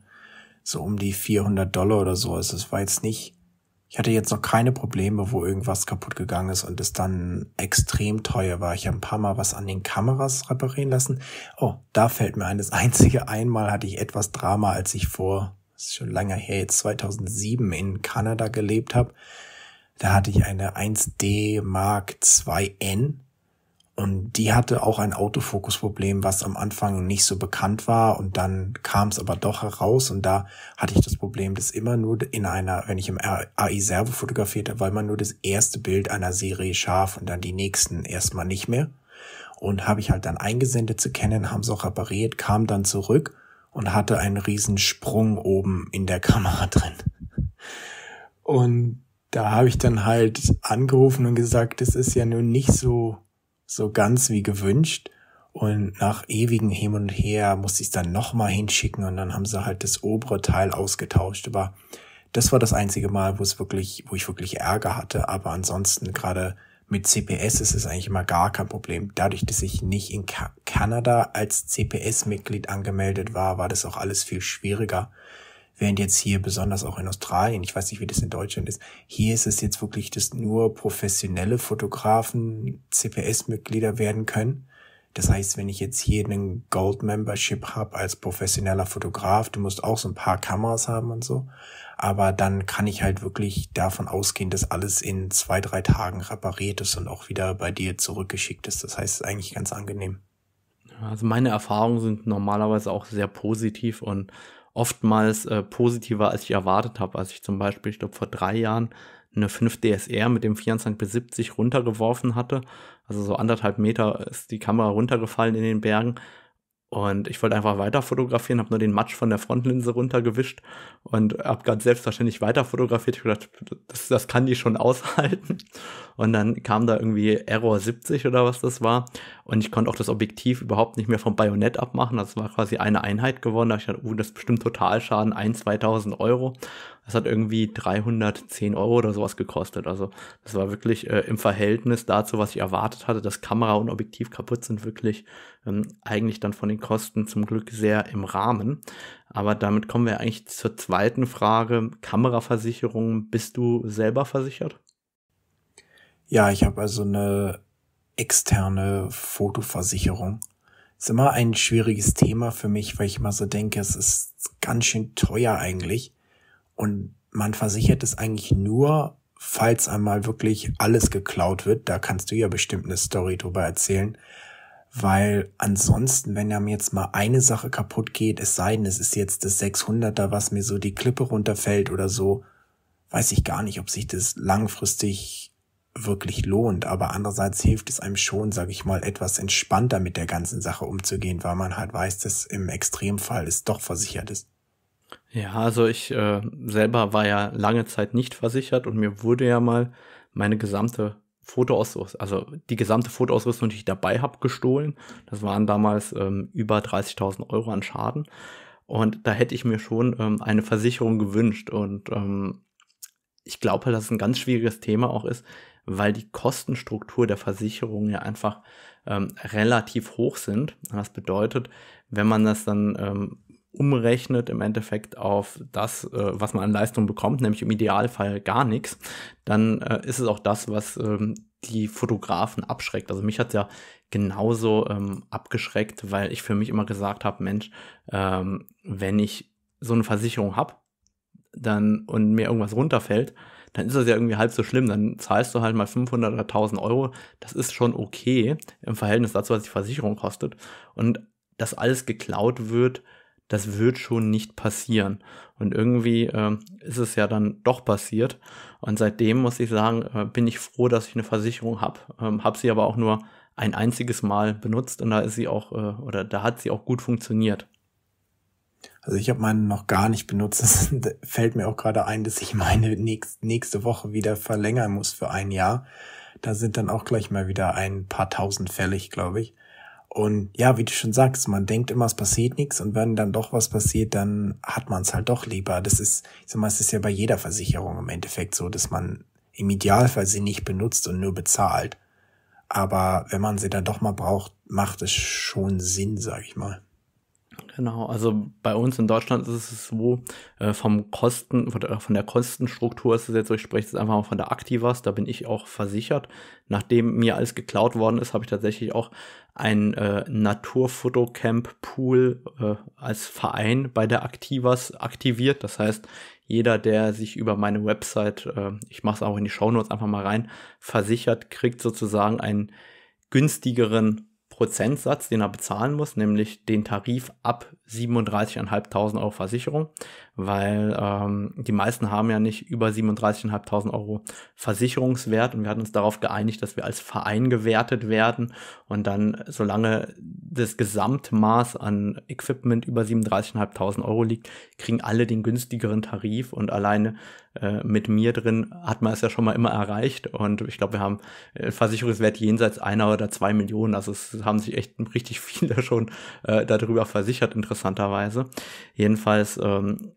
so um die 400 Dollar oder so. Also es war jetzt nicht, ich hatte jetzt noch keine Probleme, wo irgendwas kaputt gegangen ist und es dann extrem teuer war. Ich habe ein paar Mal was an den Kameras reparieren lassen. Oh, da fällt mir ein, das einzige einmal hatte ich etwas Drama, als ich vor, das ist schon lange her, jetzt 2007 in Kanada gelebt habe. Da hatte ich eine 1D Mark II N und die hatte auch ein Autofokusproblem, was am Anfang nicht so bekannt war und dann kam es aber doch heraus und da hatte ich das Problem, dass immer nur in einer, wenn ich im AI Servo fotografiert habe, war immer nur das erste Bild einer Serie scharf und dann die nächsten erstmal nicht mehr und habe ich halt dann eingesendet zu kennen, haben es auch repariert, kam dann zurück und hatte einen riesen Sprung oben in der Kamera drin. Und da habe ich dann halt angerufen und gesagt, es ist ja nun nicht so, so ganz wie gewünscht. Und nach ewigen Hin und Her musste ich es dann nochmal hinschicken und dann haben sie halt das obere Teil ausgetauscht. Aber das war das einzige Mal, wo es wirklich, wo ich wirklich Ärger hatte. Aber ansonsten gerade mit CPS ist es eigentlich immer gar kein Problem. Dadurch, dass ich nicht in Kanada als CPS-Mitglied angemeldet war, war das auch alles viel schwieriger. Während jetzt hier besonders auch in Australien, ich weiß nicht, wie das in Deutschland ist, hier ist es jetzt wirklich, dass nur professionelle Fotografen CPS-Mitglieder werden können. Das heißt, wenn ich jetzt hier einen Gold Membership habe als professioneller Fotograf, du musst auch so ein paar Kameras haben und so. Aber dann kann ich halt wirklich davon ausgehen, dass alles in zwei, drei Tagen repariert ist und auch wieder bei dir zurückgeschickt ist. Das heißt, es ist eigentlich ganz angenehm. Also meine Erfahrungen sind normalerweise auch sehr positiv und oftmals äh, positiver, als ich erwartet habe. Als ich zum Beispiel, ich glaube, vor drei Jahren eine 5 DSR mit dem 24 bis 70 runtergeworfen hatte. Also so anderthalb Meter ist die Kamera runtergefallen in den Bergen. Und ich wollte einfach weiter fotografieren, habe nur den Matsch von der Frontlinse runtergewischt und habe ganz selbstverständlich weiter fotografiert. Ich gedacht, das, das kann die schon aushalten. Und dann kam da irgendwie Error 70 oder was das war. Und ich konnte auch das Objektiv überhaupt nicht mehr vom Bajonett abmachen. Das war quasi eine Einheit geworden. Da ich dachte, uh, oh, das ist bestimmt Totalschaden, ein, 2000 Euro. Das hat irgendwie 310 Euro oder sowas gekostet. Also das war wirklich äh, im Verhältnis dazu, was ich erwartet hatte, dass Kamera und Objektiv kaputt sind, wirklich ähm, eigentlich dann von den Kosten zum Glück sehr im Rahmen. Aber damit kommen wir eigentlich zur zweiten Frage. Kameraversicherung, bist du selber versichert? Ja, ich habe also eine externe Fotoversicherung. Ist immer ein schwieriges Thema für mich, weil ich immer so denke, es ist ganz schön teuer eigentlich. Und man versichert es eigentlich nur, falls einmal wirklich alles geklaut wird. Da kannst du ja bestimmt eine Story drüber erzählen. Weil ansonsten, wenn einem jetzt mal eine Sache kaputt geht, es sei denn, es ist jetzt das 600er, was mir so die Klippe runterfällt oder so, weiß ich gar nicht, ob sich das langfristig wirklich lohnt, aber andererseits hilft es einem schon, sage ich mal, etwas entspannter mit der ganzen Sache umzugehen, weil man halt weiß, dass im Extremfall es doch versichert ist. Ja, also ich äh, selber war ja lange Zeit nicht versichert und mir wurde ja mal meine gesamte Fotoausrüstung, also die gesamte Fotoausrüstung, die ich dabei habe, gestohlen. Das waren damals ähm, über 30.000 Euro an Schaden. Und da hätte ich mir schon ähm, eine Versicherung gewünscht. Und ähm, ich glaube, halt, dass es ein ganz schwieriges Thema auch ist, weil die Kostenstruktur der Versicherung ja einfach ähm, relativ hoch sind. Das bedeutet, wenn man das dann ähm, umrechnet im Endeffekt auf das, äh, was man an Leistung bekommt, nämlich im Idealfall gar nichts, dann äh, ist es auch das, was ähm, die Fotografen abschreckt. Also mich hat es ja genauso ähm, abgeschreckt, weil ich für mich immer gesagt habe, Mensch, ähm, wenn ich so eine Versicherung habe dann, und mir irgendwas runterfällt, dann ist das ja irgendwie halb so schlimm. Dann zahlst du halt mal 500 oder 1000 Euro. Das ist schon okay im Verhältnis dazu, was die Versicherung kostet. Und dass alles geklaut wird, das wird schon nicht passieren. Und irgendwie äh, ist es ja dann doch passiert. Und seitdem muss ich sagen, äh, bin ich froh, dass ich eine Versicherung habe. Ähm, habe sie aber auch nur ein einziges Mal benutzt und da ist sie auch, äh, oder da hat sie auch gut funktioniert. Also ich habe meinen noch gar nicht benutzt. Das fällt mir auch gerade ein, dass ich meine nächst, nächste Woche wieder verlängern muss für ein Jahr. Da sind dann auch gleich mal wieder ein paar tausend fällig, glaube ich. Und ja, wie du schon sagst, man denkt immer, es passiert nichts und wenn dann doch was passiert, dann hat man es halt doch lieber. Das ist, ich sag mal, es ist ja bei jeder Versicherung im Endeffekt so, dass man im Idealfall sie nicht benutzt und nur bezahlt. Aber wenn man sie dann doch mal braucht, macht es schon Sinn, sag ich mal. Genau, also bei uns in Deutschland ist es so, äh, vom Kosten, von der, von der, Kostenstruktur ist es jetzt so, ich spreche jetzt einfach mal von der Aktivas, da bin ich auch versichert. Nachdem mir alles geklaut worden ist, habe ich tatsächlich auch ein äh, Naturfotocamp-Pool äh, als Verein bei der Aktivas aktiviert. Das heißt, jeder, der sich über meine Website, äh, ich mache es auch in die Shownotes einfach mal rein, versichert, kriegt sozusagen einen günstigeren Prozentsatz, den er bezahlen muss, nämlich den Tarif ab 37.500 Euro Versicherung, weil ähm, die meisten haben ja nicht über 37.500 Euro Versicherungswert und wir hatten uns darauf geeinigt, dass wir als Verein gewertet werden und dann, solange das Gesamtmaß an Equipment über 37.500 Euro liegt, kriegen alle den günstigeren Tarif und alleine äh, mit mir drin hat man es ja schon mal immer erreicht und ich glaube, wir haben äh, Versicherungswert jenseits einer oder zwei Millionen, also es haben sich echt richtig viele schon äh, darüber versichert, interessanterweise. Jedenfalls ähm,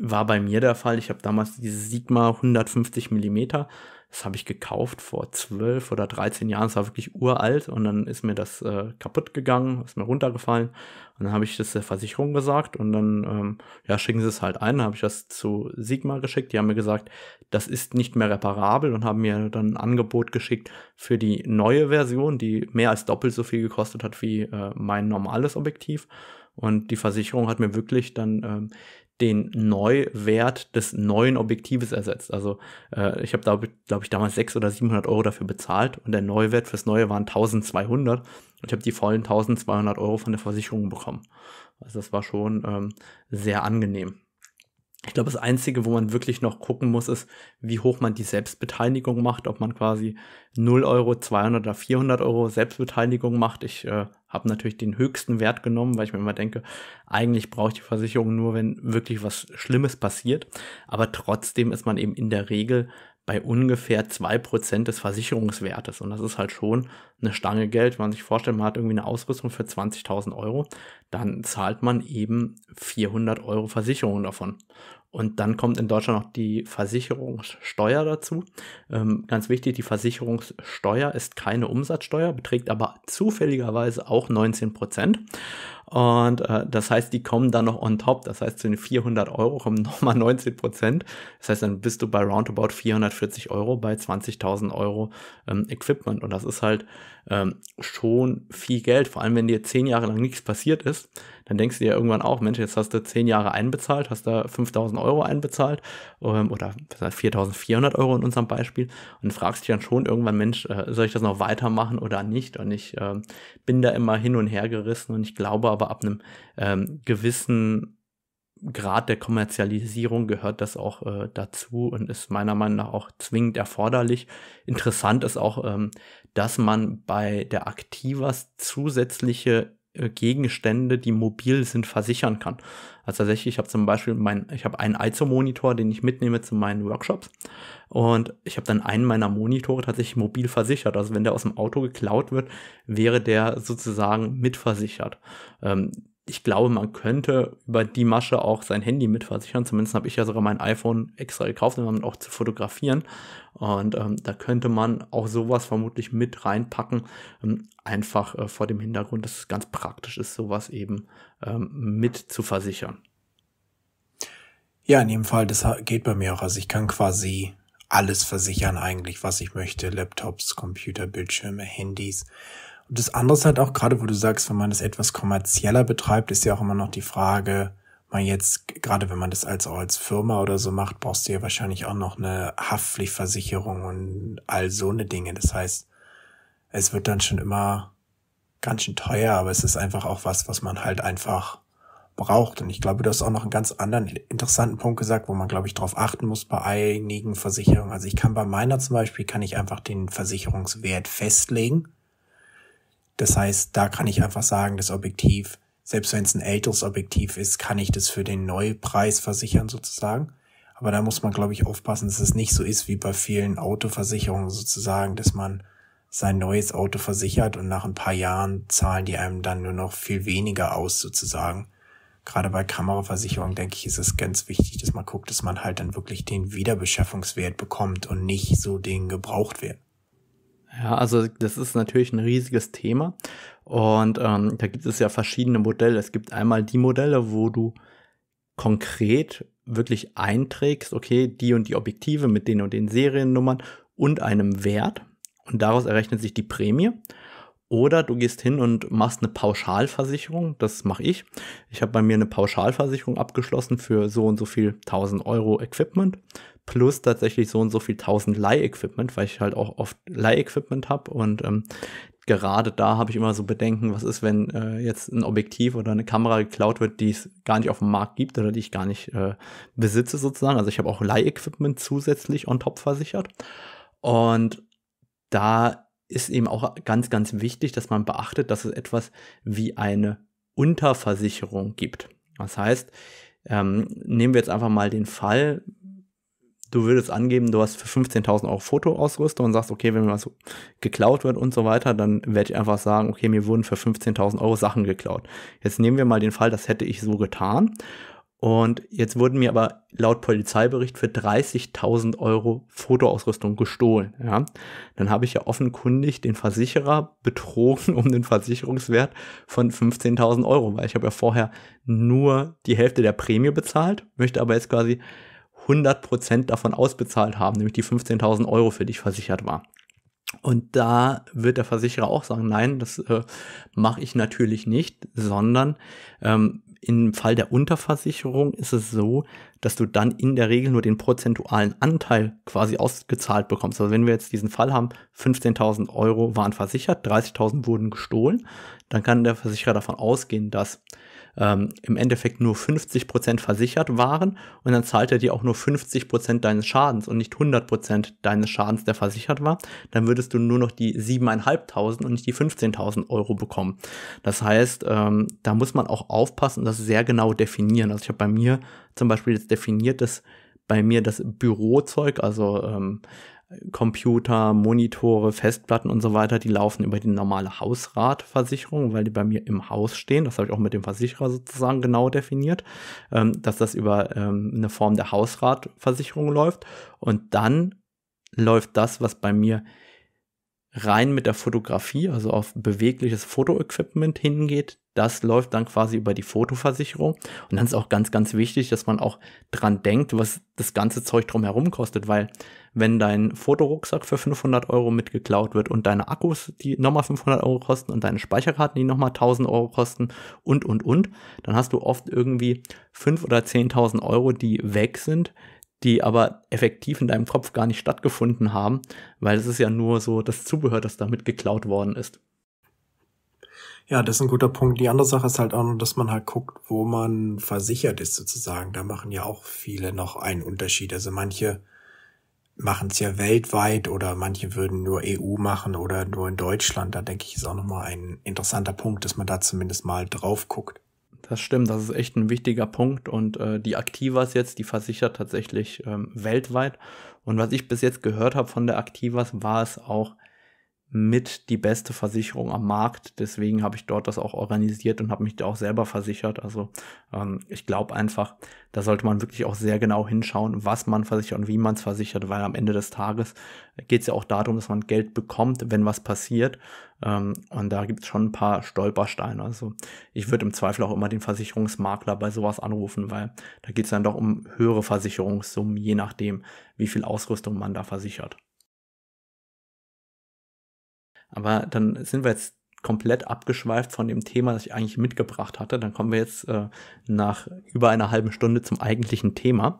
war bei mir der Fall. Ich habe damals diese Sigma 150 Millimeter. Das habe ich gekauft vor 12 oder 13 Jahren. Das war wirklich uralt und dann ist mir das äh, kaputt gegangen, ist mir runtergefallen. Und dann habe ich das der Versicherung gesagt und dann, ähm, ja, schicken sie es halt ein. Dann habe ich das zu Sigma geschickt. Die haben mir gesagt, das ist nicht mehr reparabel und haben mir dann ein Angebot geschickt für die neue Version, die mehr als doppelt so viel gekostet hat wie äh, mein normales Objektiv. Und die Versicherung hat mir wirklich dann ähm, den Neuwert des neuen Objektives ersetzt. Also äh, ich habe da, glaube ich, damals 600 oder 700 Euro dafür bezahlt und der Neuwert fürs Neue waren 1200 und ich habe die vollen 1200 Euro von der Versicherung bekommen. Also das war schon ähm, sehr angenehm. Ich glaube, das Einzige, wo man wirklich noch gucken muss, ist, wie hoch man die Selbstbeteiligung macht, ob man quasi 0 Euro, 200 oder 400 Euro Selbstbeteiligung macht. Ich äh, habe natürlich den höchsten Wert genommen, weil ich mir immer denke, eigentlich ich die Versicherung nur, wenn wirklich was Schlimmes passiert. Aber trotzdem ist man eben in der Regel bei ungefähr 2% des Versicherungswertes. Und das ist halt schon eine Stange Geld. Wenn man sich vorstellt, man hat irgendwie eine Ausrüstung für 20.000 Euro, dann zahlt man eben 400 Euro Versicherung davon. Und dann kommt in Deutschland noch die Versicherungssteuer dazu. Ähm, ganz wichtig, die Versicherungssteuer ist keine Umsatzsteuer, beträgt aber zufälligerweise auch 19 Prozent. Und äh, das heißt, die kommen dann noch on top. Das heißt, zu den 400 Euro kommen nochmal 19 Prozent. Das heißt, dann bist du bei roundabout 440 Euro bei 20.000 Euro ähm, Equipment. Und das ist halt ähm, schon viel Geld. Vor allem, wenn dir zehn Jahre lang nichts passiert ist, dann denkst du dir irgendwann auch, Mensch, jetzt hast du zehn Jahre einbezahlt, hast da 5000 Euro einbezahlt ähm, oder 4400 Euro in unserem Beispiel und fragst dich dann schon irgendwann, Mensch, äh, soll ich das noch weitermachen oder nicht? Und ich äh, bin da immer hin und her gerissen und ich glaube aber ab einem ähm, gewissen Grad der Kommerzialisierung gehört das auch äh, dazu und ist meiner Meinung nach auch zwingend erforderlich. Interessant ist auch, ähm, dass man bei der Aktivas zusätzliche äh, Gegenstände, die mobil sind, versichern kann. Also tatsächlich, ich habe zum Beispiel mein, ich habe einen ISO-Monitor, den ich mitnehme zu meinen Workshops und ich habe dann einen meiner Monitore tatsächlich mobil versichert. Also wenn der aus dem Auto geklaut wird, wäre der sozusagen mitversichert. Ähm, ich glaube, man könnte über die Masche auch sein Handy mitversichern. Zumindest habe ich ja sogar mein iPhone extra gekauft, um damit auch zu fotografieren. Und ähm, da könnte man auch sowas vermutlich mit reinpacken, ähm, einfach äh, vor dem Hintergrund, dass es ganz praktisch ist, sowas eben ähm, mit zu versichern. Ja, in jedem Fall, das geht bei mir auch. Also ich kann quasi alles versichern eigentlich, was ich möchte. Laptops, Computer, Bildschirme, Handys. Und das andere ist halt auch, gerade wo du sagst, wenn man das etwas kommerzieller betreibt, ist ja auch immer noch die Frage, man jetzt, gerade wenn man das als, auch als Firma oder so macht, brauchst du ja wahrscheinlich auch noch eine Haftpflichtversicherung und all so eine Dinge. Das heißt, es wird dann schon immer ganz schön teuer, aber es ist einfach auch was, was man halt einfach braucht. Und ich glaube, du hast auch noch einen ganz anderen interessanten Punkt gesagt, wo man, glaube ich, darauf achten muss bei einigen Versicherungen. Also ich kann bei meiner zum Beispiel, kann ich einfach den Versicherungswert festlegen das heißt, da kann ich einfach sagen, das Objektiv, selbst wenn es ein älteres Objektiv ist, kann ich das für den Neupreis versichern sozusagen. Aber da muss man, glaube ich, aufpassen, dass es nicht so ist wie bei vielen Autoversicherungen sozusagen, dass man sein neues Auto versichert und nach ein paar Jahren zahlen die einem dann nur noch viel weniger aus sozusagen. Gerade bei Kameraversicherung denke ich, ist es ganz wichtig, dass man guckt, dass man halt dann wirklich den Wiederbeschaffungswert bekommt und nicht so den gebraucht wird. Ja, also das ist natürlich ein riesiges Thema und ähm, da gibt es ja verschiedene Modelle. Es gibt einmal die Modelle, wo du konkret wirklich einträgst, okay, die und die Objektive mit den und den Seriennummern und einem Wert und daraus errechnet sich die Prämie. Oder du gehst hin und machst eine Pauschalversicherung. Das mache ich. Ich habe bei mir eine Pauschalversicherung abgeschlossen für so und so viel 1000 Euro Equipment plus tatsächlich so und so viel tausend Leih-Equipment, weil ich halt auch oft Leih-Equipment habe und ähm, gerade da habe ich immer so Bedenken, was ist, wenn äh, jetzt ein Objektiv oder eine Kamera geklaut wird, die es gar nicht auf dem Markt gibt oder die ich gar nicht äh, besitze sozusagen. Also ich habe auch Leih-Equipment zusätzlich on top versichert und da ist eben auch ganz, ganz wichtig, dass man beachtet, dass es etwas wie eine Unterversicherung gibt. Das heißt, ähm, nehmen wir jetzt einfach mal den Fall, du würdest angeben, du hast für 15.000 Euro Fotoausrüstung und sagst, okay, wenn mir was geklaut wird und so weiter, dann werde ich einfach sagen, okay, mir wurden für 15.000 Euro Sachen geklaut. Jetzt nehmen wir mal den Fall, das hätte ich so getan. Und jetzt wurden mir aber laut Polizeibericht für 30.000 Euro Fotoausrüstung gestohlen. Ja? Dann habe ich ja offenkundig den Versicherer betrogen um den Versicherungswert von 15.000 Euro, weil ich habe ja vorher nur die Hälfte der Prämie bezahlt, möchte aber jetzt quasi 100% davon ausbezahlt haben, nämlich die 15.000 Euro, für dich versichert war. Und da wird der Versicherer auch sagen, nein, das äh, mache ich natürlich nicht, sondern ähm, im Fall der Unterversicherung ist es so, dass du dann in der Regel nur den prozentualen Anteil quasi ausgezahlt bekommst. Also wenn wir jetzt diesen Fall haben, 15.000 Euro waren versichert, 30.000 wurden gestohlen, dann kann der Versicherer davon ausgehen, dass ähm, im Endeffekt nur 50% versichert waren und dann zahlt er dir auch nur 50% deines Schadens und nicht 100% deines Schadens, der versichert war, dann würdest du nur noch die 7.500 und nicht die 15.000 Euro bekommen. Das heißt, ähm, da muss man auch aufpassen und das sehr genau definieren. Also ich habe bei mir zum Beispiel jetzt definiert, dass bei mir das Bürozeug, also ähm, Computer, Monitore, Festplatten und so weiter, die laufen über die normale Hausratversicherung, weil die bei mir im Haus stehen. Das habe ich auch mit dem Versicherer sozusagen genau definiert, ähm, dass das über ähm, eine Form der Hausratversicherung läuft. Und dann läuft das, was bei mir rein mit der Fotografie, also auf bewegliches Fotoequipment hingeht, das läuft dann quasi über die Fotoversicherung. Und dann ist auch ganz, ganz wichtig, dass man auch dran denkt, was das ganze Zeug drumherum kostet, weil wenn dein Fotorucksack für 500 Euro mitgeklaut wird und deine Akkus, die nochmal 500 Euro kosten und deine Speicherkarten, die nochmal 1000 Euro kosten und, und, und, dann hast du oft irgendwie 5 oder 10.000 Euro, die weg sind, die aber effektiv in deinem Kopf gar nicht stattgefunden haben, weil es ist ja nur so das Zubehör, das damit geklaut worden ist. Ja, das ist ein guter Punkt. Die andere Sache ist halt auch noch, dass man halt guckt, wo man versichert ist sozusagen. Da machen ja auch viele noch einen Unterschied. Also manche machen es ja weltweit oder manche würden nur EU machen oder nur in Deutschland. Da denke ich, ist auch nochmal ein interessanter Punkt, dass man da zumindest mal drauf guckt. Das stimmt, das ist echt ein wichtiger Punkt und äh, die Aktivas jetzt, die versichert tatsächlich ähm, weltweit. Und was ich bis jetzt gehört habe von der Aktivas, war es auch mit die beste Versicherung am Markt. Deswegen habe ich dort das auch organisiert und habe mich da auch selber versichert. Also ähm, ich glaube einfach, da sollte man wirklich auch sehr genau hinschauen, was man versichert und wie man es versichert, weil am Ende des Tages geht es ja auch darum, dass man Geld bekommt, wenn was passiert. Ähm, und da gibt es schon ein paar Stolpersteine. Also ich würde im Zweifel auch immer den Versicherungsmakler bei sowas anrufen, weil da geht es dann doch um höhere Versicherungssummen, je nachdem, wie viel Ausrüstung man da versichert. Aber dann sind wir jetzt komplett abgeschweift von dem Thema, das ich eigentlich mitgebracht hatte. Dann kommen wir jetzt äh, nach über einer halben Stunde zum eigentlichen Thema.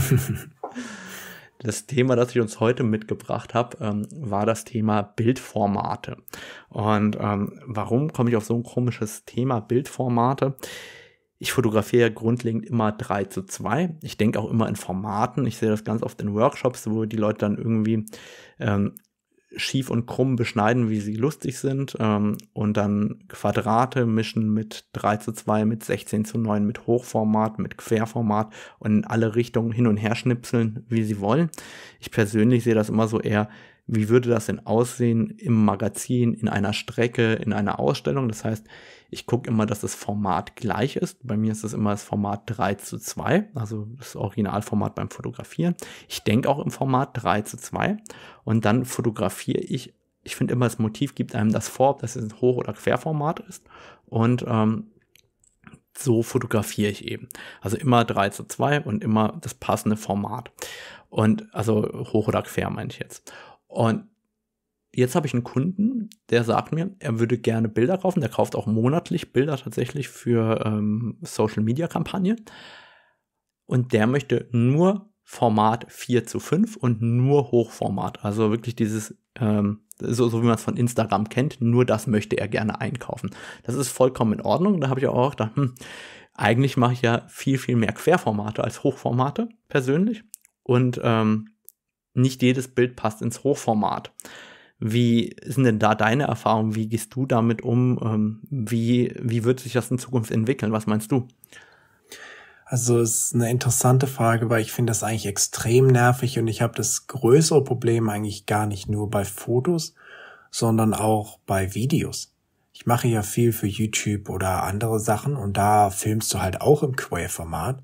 das Thema, das ich uns heute mitgebracht habe, ähm, war das Thema Bildformate. Und ähm, warum komme ich auf so ein komisches Thema Bildformate? Ich fotografiere grundlegend immer 3 zu 2. Ich denke auch immer in Formaten. Ich sehe das ganz oft in Workshops, wo die Leute dann irgendwie ähm, schief und krumm beschneiden, wie sie lustig sind. Ähm, und dann Quadrate mischen mit 3 zu 2, mit 16 zu 9, mit Hochformat, mit Querformat und in alle Richtungen hin und her schnipseln, wie sie wollen. Ich persönlich sehe das immer so eher, wie würde das denn aussehen im Magazin, in einer Strecke, in einer Ausstellung? Das heißt, ich gucke immer, dass das Format gleich ist. Bei mir ist das immer das Format 3 zu 2, also das Originalformat beim Fotografieren. Ich denke auch im Format 3 zu 2 und dann fotografiere ich. Ich finde immer, das Motiv gibt einem das vor, ob das ein Hoch- oder Querformat ist. Und ähm, so fotografiere ich eben. Also immer 3 zu 2 und immer das passende Format. Und also hoch oder quer meine ich jetzt. Und jetzt habe ich einen Kunden, der sagt mir, er würde gerne Bilder kaufen. Der kauft auch monatlich Bilder tatsächlich für ähm, Social Media Kampagnen. Und der möchte nur Format 4 zu 5 und nur Hochformat. Also wirklich dieses, ähm, so, so wie man es von Instagram kennt, nur das möchte er gerne einkaufen. Das ist vollkommen in Ordnung. Da habe ich auch gedacht, hm, eigentlich mache ich ja viel, viel mehr Querformate als Hochformate persönlich. Und ähm, nicht jedes Bild passt ins Hochformat. Wie sind denn da deine Erfahrungen? Wie gehst du damit um? Ähm, wie, wie wird sich das in Zukunft entwickeln? Was meinst du? Also es ist eine interessante Frage, weil ich finde das eigentlich extrem nervig und ich habe das größere Problem eigentlich gar nicht nur bei Fotos, sondern auch bei Videos. Ich mache ja viel für YouTube oder andere Sachen und da filmst du halt auch im Quay-Format.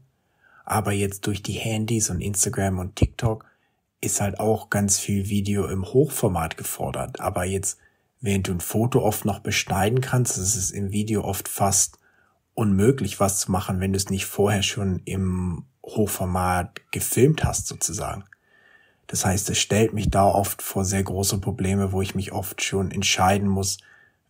Aber jetzt durch die Handys und Instagram und TikTok ist halt auch ganz viel Video im Hochformat gefordert. Aber jetzt, während du ein Foto oft noch beschneiden kannst, ist es im Video oft fast unmöglich, was zu machen, wenn du es nicht vorher schon im Hochformat gefilmt hast, sozusagen. Das heißt, es stellt mich da oft vor sehr große Probleme, wo ich mich oft schon entscheiden muss,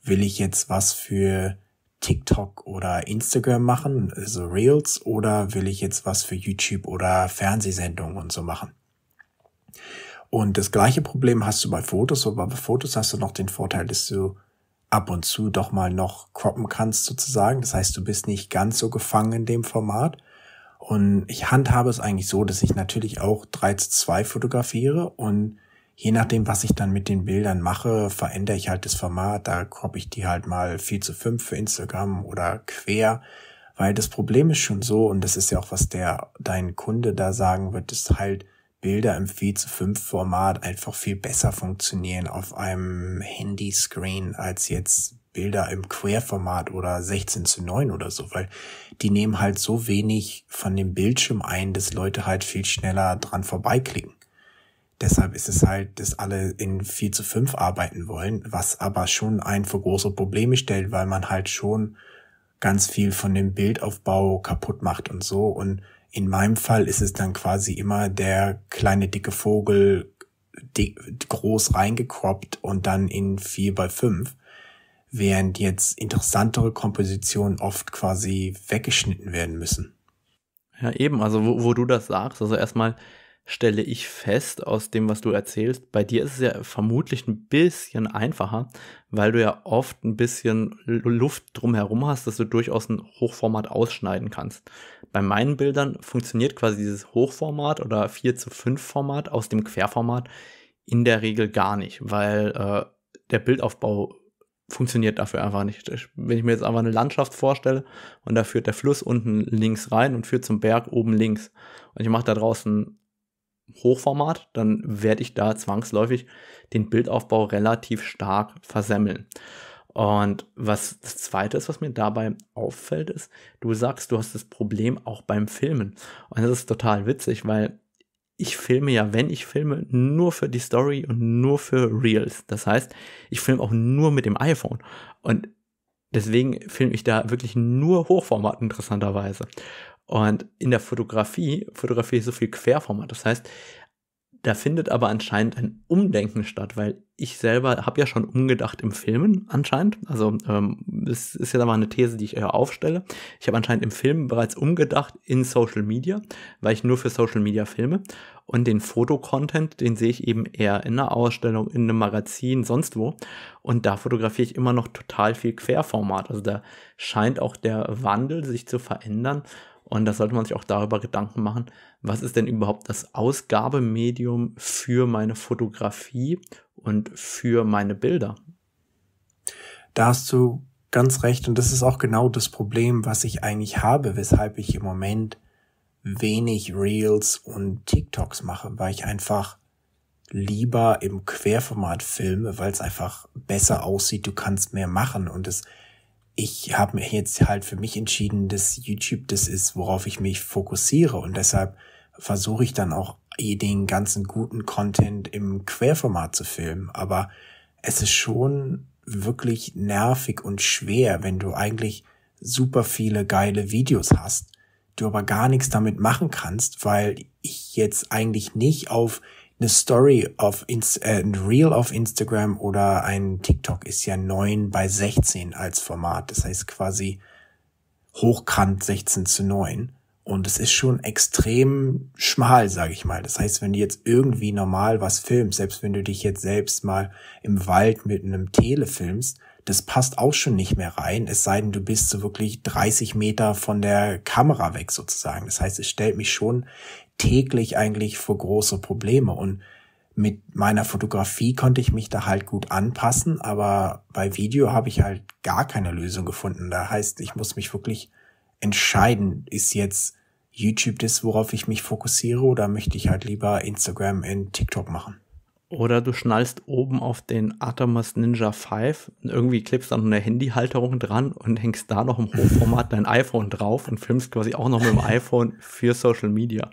will ich jetzt was für TikTok oder Instagram machen, also Reels, oder will ich jetzt was für YouTube oder Fernsehsendungen und so machen. Und das gleiche Problem hast du bei Fotos, aber bei Fotos hast du noch den Vorteil, dass du ab und zu doch mal noch croppen kannst sozusagen. Das heißt, du bist nicht ganz so gefangen in dem Format. Und ich handhabe es eigentlich so, dass ich natürlich auch 3 zu 2 fotografiere und je nachdem, was ich dann mit den Bildern mache, verändere ich halt das Format. Da croppe ich die halt mal 4 zu 5 für Instagram oder quer. Weil das Problem ist schon so, und das ist ja auch, was der, dein Kunde da sagen wird, ist halt, Bilder im 4 zu 5 Format einfach viel besser funktionieren auf einem Handy-Screen als jetzt Bilder im Querformat oder 16 zu 9 oder so, weil die nehmen halt so wenig von dem Bildschirm ein, dass Leute halt viel schneller dran vorbeiklicken. Deshalb ist es halt, dass alle in 4 zu 5 arbeiten wollen, was aber schon einen vor große Probleme stellt, weil man halt schon ganz viel von dem Bildaufbau kaputt macht und so. Und in meinem Fall ist es dann quasi immer der kleine dicke Vogel dick, groß reingekroppt und dann in 4 bei 5, während jetzt interessantere Kompositionen oft quasi weggeschnitten werden müssen. Ja, eben, also wo, wo du das sagst, also erstmal stelle ich fest aus dem, was du erzählst, bei dir ist es ja vermutlich ein bisschen einfacher, weil du ja oft ein bisschen Luft drumherum hast, dass du durchaus ein Hochformat ausschneiden kannst. Bei meinen Bildern funktioniert quasi dieses Hochformat oder 4 zu 5 Format aus dem Querformat in der Regel gar nicht, weil äh, der Bildaufbau funktioniert dafür einfach nicht. Wenn ich mir jetzt einfach eine Landschaft vorstelle und da führt der Fluss unten links rein und führt zum Berg oben links und ich mache da draußen Hochformat, dann werde ich da zwangsläufig den Bildaufbau relativ stark versemmeln. Und was das Zweite ist, was mir dabei auffällt, ist, du sagst, du hast das Problem auch beim Filmen. Und das ist total witzig, weil ich filme ja, wenn ich filme, nur für die Story und nur für Reels. Das heißt, ich filme auch nur mit dem iPhone. Und deswegen filme ich da wirklich nur Hochformat interessanterweise. Und in der Fotografie fotografiere ich so viel Querformat. Das heißt, da findet aber anscheinend ein Umdenken statt, weil ich selber habe ja schon umgedacht im Filmen anscheinend. Also ähm, das ist ja mal eine These, die ich eher aufstelle. Ich habe anscheinend im Film bereits umgedacht in Social Media, weil ich nur für Social Media filme. Und den Fotocontent, den sehe ich eben eher in einer Ausstellung, in einem Magazin, sonst wo. Und da fotografiere ich immer noch total viel Querformat. Also da scheint auch der Wandel sich zu verändern. Und da sollte man sich auch darüber Gedanken machen, was ist denn überhaupt das Ausgabemedium für meine Fotografie und für meine Bilder? Da hast du ganz recht und das ist auch genau das Problem, was ich eigentlich habe, weshalb ich im Moment wenig Reels und TikToks mache, weil ich einfach lieber im Querformat filme, weil es einfach besser aussieht, du kannst mehr machen und es ich habe mir jetzt halt für mich entschieden, dass YouTube das ist, worauf ich mich fokussiere und deshalb versuche ich dann auch den ganzen guten Content im Querformat zu filmen. Aber es ist schon wirklich nervig und schwer, wenn du eigentlich super viele geile Videos hast, du aber gar nichts damit machen kannst, weil ich jetzt eigentlich nicht auf eine Story auf Inst äh, ein Reel auf Instagram oder ein TikTok ist ja 9 bei 16 als Format. Das heißt quasi hochkant 16 zu 9. Und es ist schon extrem schmal, sage ich mal. Das heißt, wenn du jetzt irgendwie normal was filmst, selbst wenn du dich jetzt selbst mal im Wald mit einem Tele filmst, das passt auch schon nicht mehr rein, es sei denn, du bist so wirklich 30 Meter von der Kamera weg sozusagen. Das heißt, es stellt mich schon täglich eigentlich vor große Probleme und mit meiner Fotografie konnte ich mich da halt gut anpassen, aber bei Video habe ich halt gar keine Lösung gefunden. Da heißt, ich muss mich wirklich entscheiden, ist jetzt YouTube das, worauf ich mich fokussiere, oder möchte ich halt lieber Instagram in TikTok machen? Oder du schnallst oben auf den Atomos Ninja 5 irgendwie klebst dann eine Handyhalterung dran und hängst da noch im Hochformat dein iPhone drauf und filmst quasi auch noch mit dem iPhone für Social Media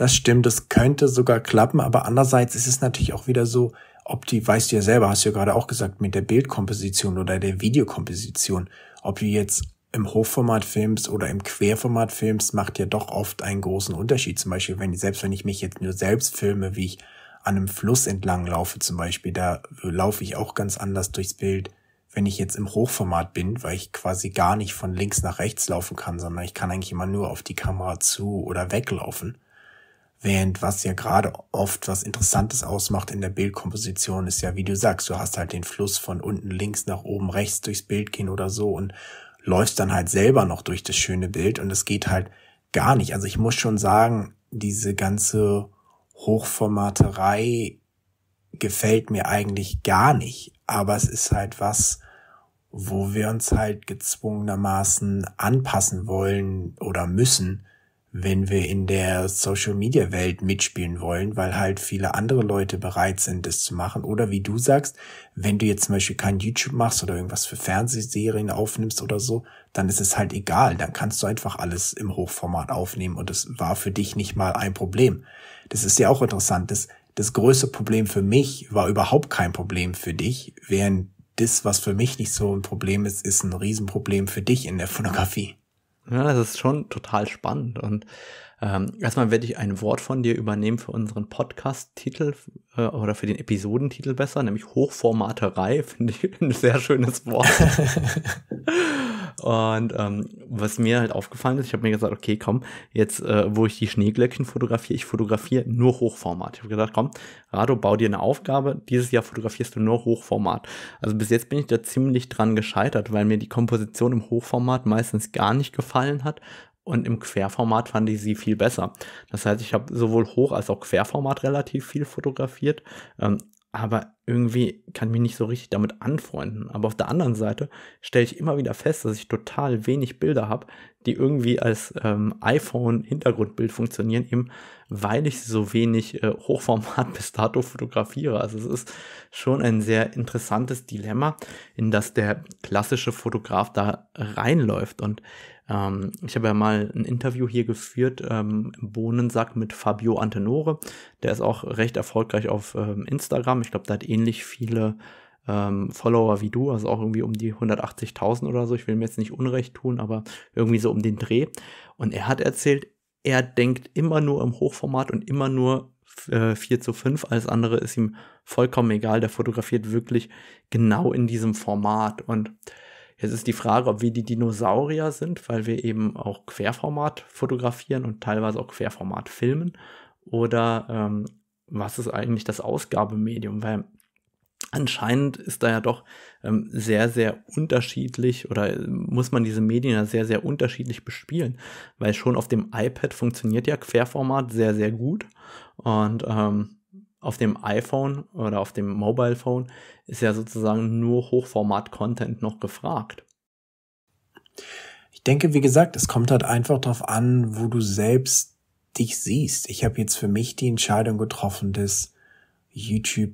das stimmt, das könnte sogar klappen, aber andererseits ist es natürlich auch wieder so, ob die, weißt du ja selber, hast du ja gerade auch gesagt, mit der Bildkomposition oder der Videokomposition, ob du jetzt im Hochformat filmst oder im Querformat filmst, macht ja doch oft einen großen Unterschied. Zum Beispiel, wenn, selbst wenn ich mich jetzt nur selbst filme, wie ich an einem Fluss entlang laufe zum Beispiel, da laufe ich auch ganz anders durchs Bild, wenn ich jetzt im Hochformat bin, weil ich quasi gar nicht von links nach rechts laufen kann, sondern ich kann eigentlich immer nur auf die Kamera zu oder weglaufen. Während was ja gerade oft was Interessantes ausmacht in der Bildkomposition ist ja, wie du sagst, du hast halt den Fluss von unten links nach oben rechts durchs Bild gehen oder so und läufst dann halt selber noch durch das schöne Bild und es geht halt gar nicht. Also ich muss schon sagen, diese ganze Hochformaterei gefällt mir eigentlich gar nicht. Aber es ist halt was, wo wir uns halt gezwungenermaßen anpassen wollen oder müssen, wenn wir in der Social-Media-Welt mitspielen wollen, weil halt viele andere Leute bereit sind, das zu machen. Oder wie du sagst, wenn du jetzt zum Beispiel kein YouTube machst oder irgendwas für Fernsehserien aufnimmst oder so, dann ist es halt egal. Dann kannst du einfach alles im Hochformat aufnehmen und es war für dich nicht mal ein Problem. Das ist ja auch interessant. Das, das größte Problem für mich war überhaupt kein Problem für dich, während das, was für mich nicht so ein Problem ist, ist ein Riesenproblem für dich in der Fotografie. Ja, das ist schon total spannend. Und ähm, erstmal werde ich ein Wort von dir übernehmen für unseren Podcast-Titel äh, oder für den Episodentitel besser, nämlich Hochformaterei. Finde ich ein sehr schönes Wort. Und ähm, was mir halt aufgefallen ist, ich habe mir gesagt, okay, komm, jetzt, äh, wo ich die Schneeglöckchen fotografiere, ich fotografiere nur Hochformat. Ich habe gedacht, komm, Rado, bau dir eine Aufgabe. Dieses Jahr fotografierst du nur Hochformat. Also bis jetzt bin ich da ziemlich dran gescheitert, weil mir die Komposition im Hochformat meistens gar nicht gefallen hat, und im Querformat fand ich sie viel besser. Das heißt, ich habe sowohl Hoch- als auch Querformat relativ viel fotografiert. Ähm, aber irgendwie kann ich mich nicht so richtig damit anfreunden. Aber auf der anderen Seite stelle ich immer wieder fest, dass ich total wenig Bilder habe, die irgendwie als ähm, iPhone-Hintergrundbild funktionieren, eben weil ich so wenig äh, Hochformat bis dato fotografiere. Also es ist schon ein sehr interessantes Dilemma, in das der klassische Fotograf da reinläuft. Und ähm, ich habe ja mal ein Interview hier geführt ähm, im Bohnensack mit Fabio Antenore. Der ist auch recht erfolgreich auf ähm, Instagram. Ich glaube, der hat ähnlich viele ähm, Follower wie du, also auch irgendwie um die 180.000 oder so. Ich will mir jetzt nicht Unrecht tun, aber irgendwie so um den Dreh. Und er hat erzählt, er denkt immer nur im Hochformat und immer nur äh, 4 zu 5. Alles andere ist ihm vollkommen egal. Der fotografiert wirklich genau in diesem Format. Und Jetzt ist die Frage, ob wir die Dinosaurier sind, weil wir eben auch Querformat fotografieren und teilweise auch Querformat filmen. Oder ähm, was ist eigentlich das Ausgabemedium? Weil anscheinend ist da ja doch ähm, sehr, sehr unterschiedlich oder äh, muss man diese Medien ja sehr, sehr unterschiedlich bespielen, weil schon auf dem iPad funktioniert ja Querformat sehr, sehr gut und ähm, auf dem iPhone oder auf dem Mobile Phone ist ja sozusagen nur Hochformat-Content noch gefragt. Ich denke, wie gesagt, es kommt halt einfach darauf an, wo du selbst dich siehst. Ich habe jetzt für mich die Entscheidung getroffen, dass YouTube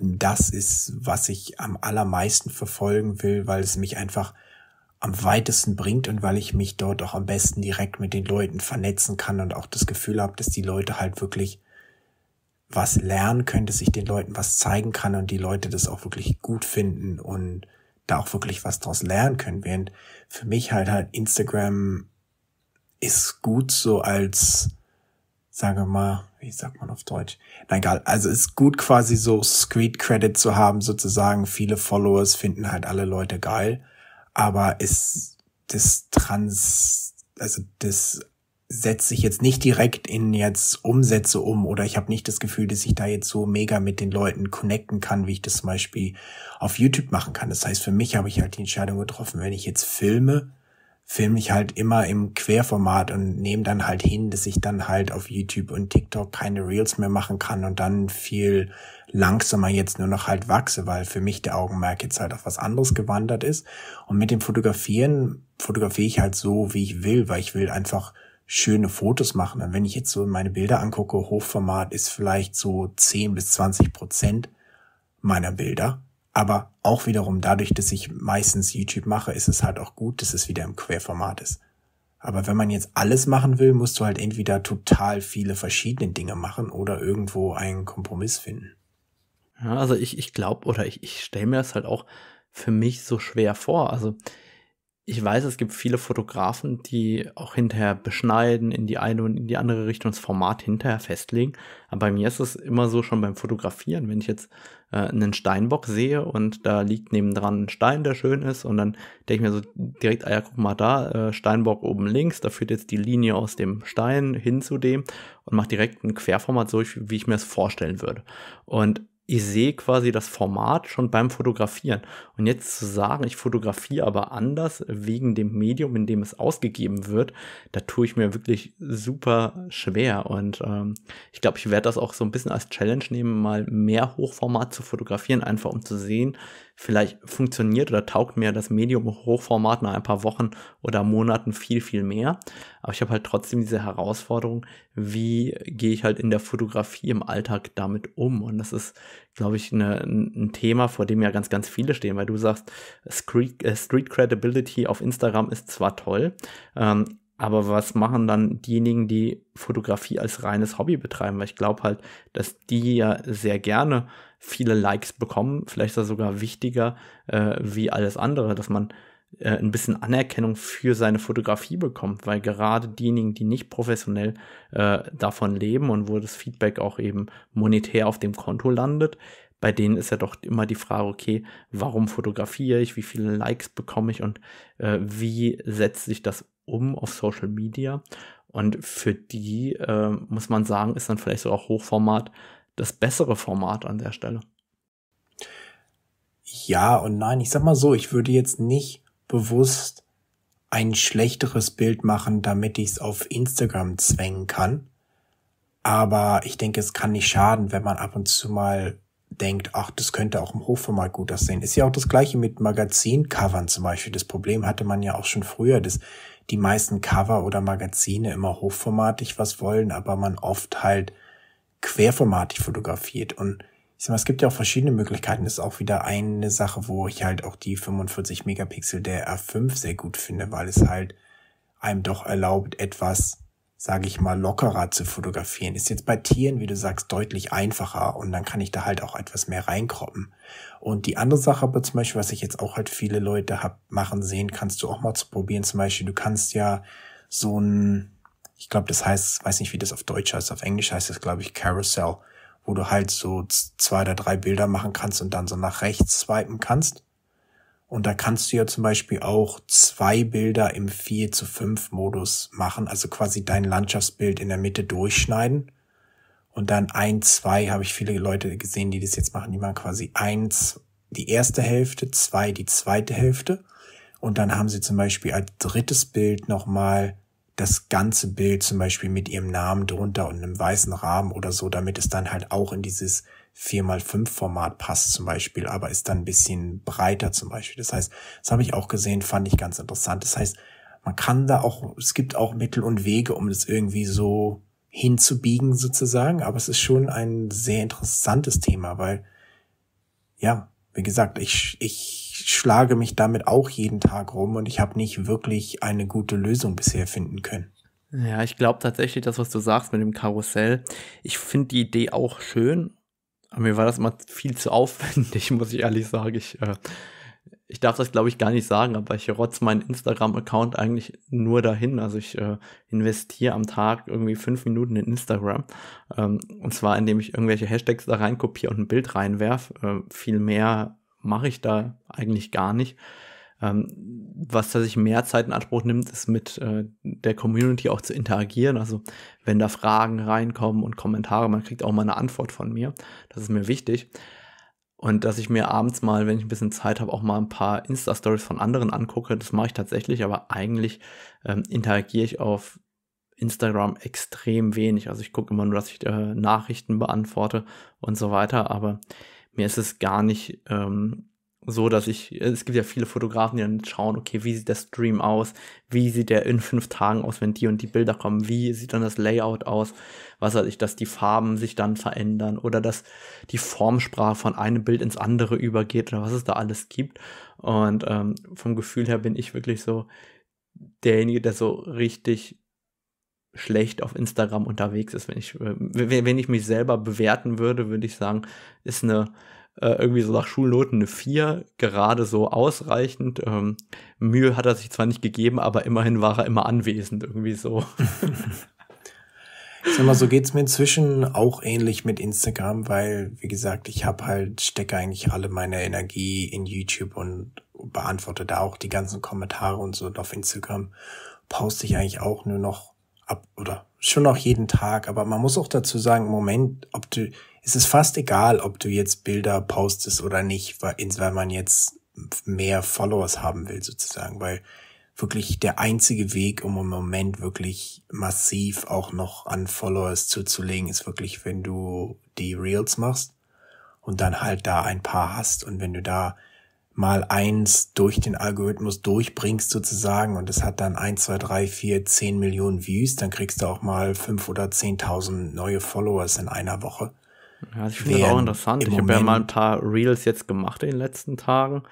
das ist, was ich am allermeisten verfolgen will, weil es mich einfach am weitesten bringt und weil ich mich dort auch am besten direkt mit den Leuten vernetzen kann und auch das Gefühl habe, dass die Leute halt wirklich was lernen könnte, sich den Leuten was zeigen kann und die Leute das auch wirklich gut finden und da auch wirklich was draus lernen können. Während für mich halt halt Instagram ist gut so als, sage mal, wie sagt man auf Deutsch? Na egal, also ist gut quasi so Street Credit zu haben sozusagen. Viele Followers finden halt alle Leute geil, aber ist das Trans, also das setze ich jetzt nicht direkt in jetzt Umsätze um oder ich habe nicht das Gefühl, dass ich da jetzt so mega mit den Leuten connecten kann, wie ich das zum Beispiel auf YouTube machen kann. Das heißt, für mich habe ich halt die Entscheidung getroffen, wenn ich jetzt filme, filme ich halt immer im Querformat und nehme dann halt hin, dass ich dann halt auf YouTube und TikTok keine Reels mehr machen kann und dann viel langsamer jetzt nur noch halt wachse, weil für mich der Augenmerk jetzt halt auf was anderes gewandert ist. Und mit dem Fotografieren fotografiere ich halt so, wie ich will, weil ich will einfach schöne Fotos machen. Und wenn ich jetzt so meine Bilder angucke, Hochformat ist vielleicht so 10 bis 20 Prozent meiner Bilder. Aber auch wiederum dadurch, dass ich meistens YouTube mache, ist es halt auch gut, dass es wieder im Querformat ist. Aber wenn man jetzt alles machen will, musst du halt entweder total viele verschiedene Dinge machen oder irgendwo einen Kompromiss finden. Ja, also ich, ich glaube oder ich, ich stelle mir das halt auch für mich so schwer vor. Also ich weiß, es gibt viele Fotografen, die auch hinterher beschneiden in die eine und in die andere Richtung das Format hinterher festlegen. Aber bei mir ist es immer so schon beim Fotografieren, wenn ich jetzt äh, einen Steinbock sehe und da liegt nebendran ein Stein, der schön ist, und dann denke ich mir so direkt, ah ja, guck mal da, äh, Steinbock oben links, da führt jetzt die Linie aus dem Stein hin zu dem und mache direkt ein Querformat so, wie ich mir es vorstellen würde. Und ich sehe quasi das Format schon beim Fotografieren. Und jetzt zu sagen, ich fotografiere aber anders wegen dem Medium, in dem es ausgegeben wird, da tue ich mir wirklich super schwer. Und ähm, ich glaube, ich werde das auch so ein bisschen als Challenge nehmen, mal mehr Hochformat zu fotografieren, einfach um zu sehen, vielleicht funktioniert oder taugt mir das Medium Hochformat nach ein paar Wochen oder Monaten viel, viel mehr. Aber ich habe halt trotzdem diese Herausforderung, wie gehe ich halt in der Fotografie im Alltag damit um? Und das ist, glaube ich, eine, ein Thema, vor dem ja ganz, ganz viele stehen, weil du sagst, Street, äh, Street Credibility auf Instagram ist zwar toll, ähm, aber was machen dann diejenigen, die Fotografie als reines Hobby betreiben? Weil ich glaube halt, dass die ja sehr gerne viele Likes bekommen. Vielleicht sogar wichtiger äh, wie alles andere, dass man äh, ein bisschen Anerkennung für seine Fotografie bekommt, weil gerade diejenigen, die nicht professionell äh, davon leben und wo das Feedback auch eben monetär auf dem Konto landet, bei denen ist ja doch immer die Frage, okay, warum fotografiere ich, wie viele Likes bekomme ich und äh, wie setzt sich das um auf Social Media? Und für die, äh, muss man sagen, ist dann vielleicht so auch Hochformat das bessere Format an der Stelle. Ja und nein, ich sag mal so, ich würde jetzt nicht bewusst ein schlechteres Bild machen, damit ich es auf Instagram zwängen kann. Aber ich denke, es kann nicht schaden, wenn man ab und zu mal denkt, ach, das könnte auch im Hochformat gut aussehen. Ist ja auch das gleiche mit Magazincovern zum Beispiel. Das Problem hatte man ja auch schon früher, dass die meisten Cover oder Magazine immer hochformatig was wollen, aber man oft halt querformatig fotografiert. Und ich sag mal, es gibt ja auch verschiedene Möglichkeiten. Das ist auch wieder eine Sache, wo ich halt auch die 45 Megapixel der R5 sehr gut finde, weil es halt einem doch erlaubt, etwas, sage ich mal, lockerer zu fotografieren. Ist jetzt bei Tieren, wie du sagst, deutlich einfacher und dann kann ich da halt auch etwas mehr reinkroppen. Und die andere Sache aber zum Beispiel, was ich jetzt auch halt viele Leute hab machen sehen, kannst du auch mal zu probieren. Zum Beispiel, du kannst ja so ein, ich glaube, das heißt, weiß nicht, wie das auf Deutsch heißt, auf Englisch heißt das, glaube ich, Carousel wo du halt so zwei oder drei Bilder machen kannst und dann so nach rechts swipen kannst. Und da kannst du ja zum Beispiel auch zwei Bilder im 4 zu 5 Modus machen, also quasi dein Landschaftsbild in der Mitte durchschneiden. Und dann ein, zwei habe ich viele Leute gesehen, die das jetzt machen, die machen quasi eins die erste Hälfte, zwei die zweite Hälfte. Und dann haben sie zum Beispiel als drittes Bild nochmal das ganze Bild zum Beispiel mit ihrem Namen drunter und einem weißen Rahmen oder so, damit es dann halt auch in dieses 4x5 Format passt zum Beispiel, aber ist dann ein bisschen breiter zum Beispiel. Das heißt, das habe ich auch gesehen, fand ich ganz interessant. Das heißt, man kann da auch, es gibt auch Mittel und Wege, um das irgendwie so hinzubiegen sozusagen, aber es ist schon ein sehr interessantes Thema, weil, ja, wie gesagt, ich, ich ich schlage mich damit auch jeden Tag rum und ich habe nicht wirklich eine gute Lösung bisher finden können. Ja, ich glaube tatsächlich, das, was du sagst mit dem Karussell, ich finde die Idee auch schön, aber mir war das mal viel zu aufwendig, muss ich ehrlich sagen. Ich, äh, ich darf das, glaube ich, gar nicht sagen, aber ich rotze meinen Instagram-Account eigentlich nur dahin. Also ich äh, investiere am Tag irgendwie fünf Minuten in Instagram. Ähm, und zwar, indem ich irgendwelche Hashtags da reinkopiere und ein Bild reinwerf. Ähm, viel mehr mache ich da eigentlich gar nicht. Ähm, was tatsächlich mehr Zeit in Anspruch nimmt, ist mit äh, der Community auch zu interagieren. Also wenn da Fragen reinkommen und Kommentare, man kriegt auch mal eine Antwort von mir. Das ist mir wichtig. Und dass ich mir abends mal, wenn ich ein bisschen Zeit habe, auch mal ein paar Insta-Stories von anderen angucke, das mache ich tatsächlich, aber eigentlich ähm, interagiere ich auf Instagram extrem wenig. Also ich gucke immer nur, dass ich äh, Nachrichten beantworte und so weiter, aber mir ist es gar nicht ähm, so, dass ich, es gibt ja viele Fotografen, die dann schauen, okay, wie sieht der Stream aus, wie sieht der in fünf Tagen aus, wenn die und die Bilder kommen, wie sieht dann das Layout aus, was weiß ich, dass die Farben sich dann verändern oder dass die Formsprache von einem Bild ins andere übergeht oder was es da alles gibt. Und ähm, vom Gefühl her bin ich wirklich so derjenige, der so richtig schlecht auf Instagram unterwegs ist. Wenn ich, äh, wenn ich mich selber bewerten würde, würde ich sagen, ist eine äh, irgendwie so nach Schulnoten eine 4 gerade so ausreichend. Ähm, Mühe hat er sich zwar nicht gegeben, aber immerhin war er immer anwesend, irgendwie so. Sag mal, so geht's mir inzwischen auch ähnlich mit Instagram, weil, wie gesagt, ich habe halt, stecke eigentlich alle meine Energie in YouTube und beantworte da auch die ganzen Kommentare und so. Und auf Instagram poste ich eigentlich auch nur noch ab oder schon auch jeden Tag, aber man muss auch dazu sagen, im Moment, ob du, es ist fast egal, ob du jetzt Bilder postest oder nicht, weil, weil man jetzt mehr Followers haben will sozusagen, weil wirklich der einzige Weg, um im Moment wirklich massiv auch noch an Followers zuzulegen, ist wirklich, wenn du die Reels machst und dann halt da ein paar hast und wenn du da mal eins durch den Algorithmus durchbringst sozusagen und es hat dann 1, 2, 3, 4, 10 Millionen Views, dann kriegst du auch mal 5 oder 10.000 neue Followers in einer Woche. Ja, ich finde das auch interessant. Ich habe ja mal ein paar Reels jetzt gemacht in den letzten Tagen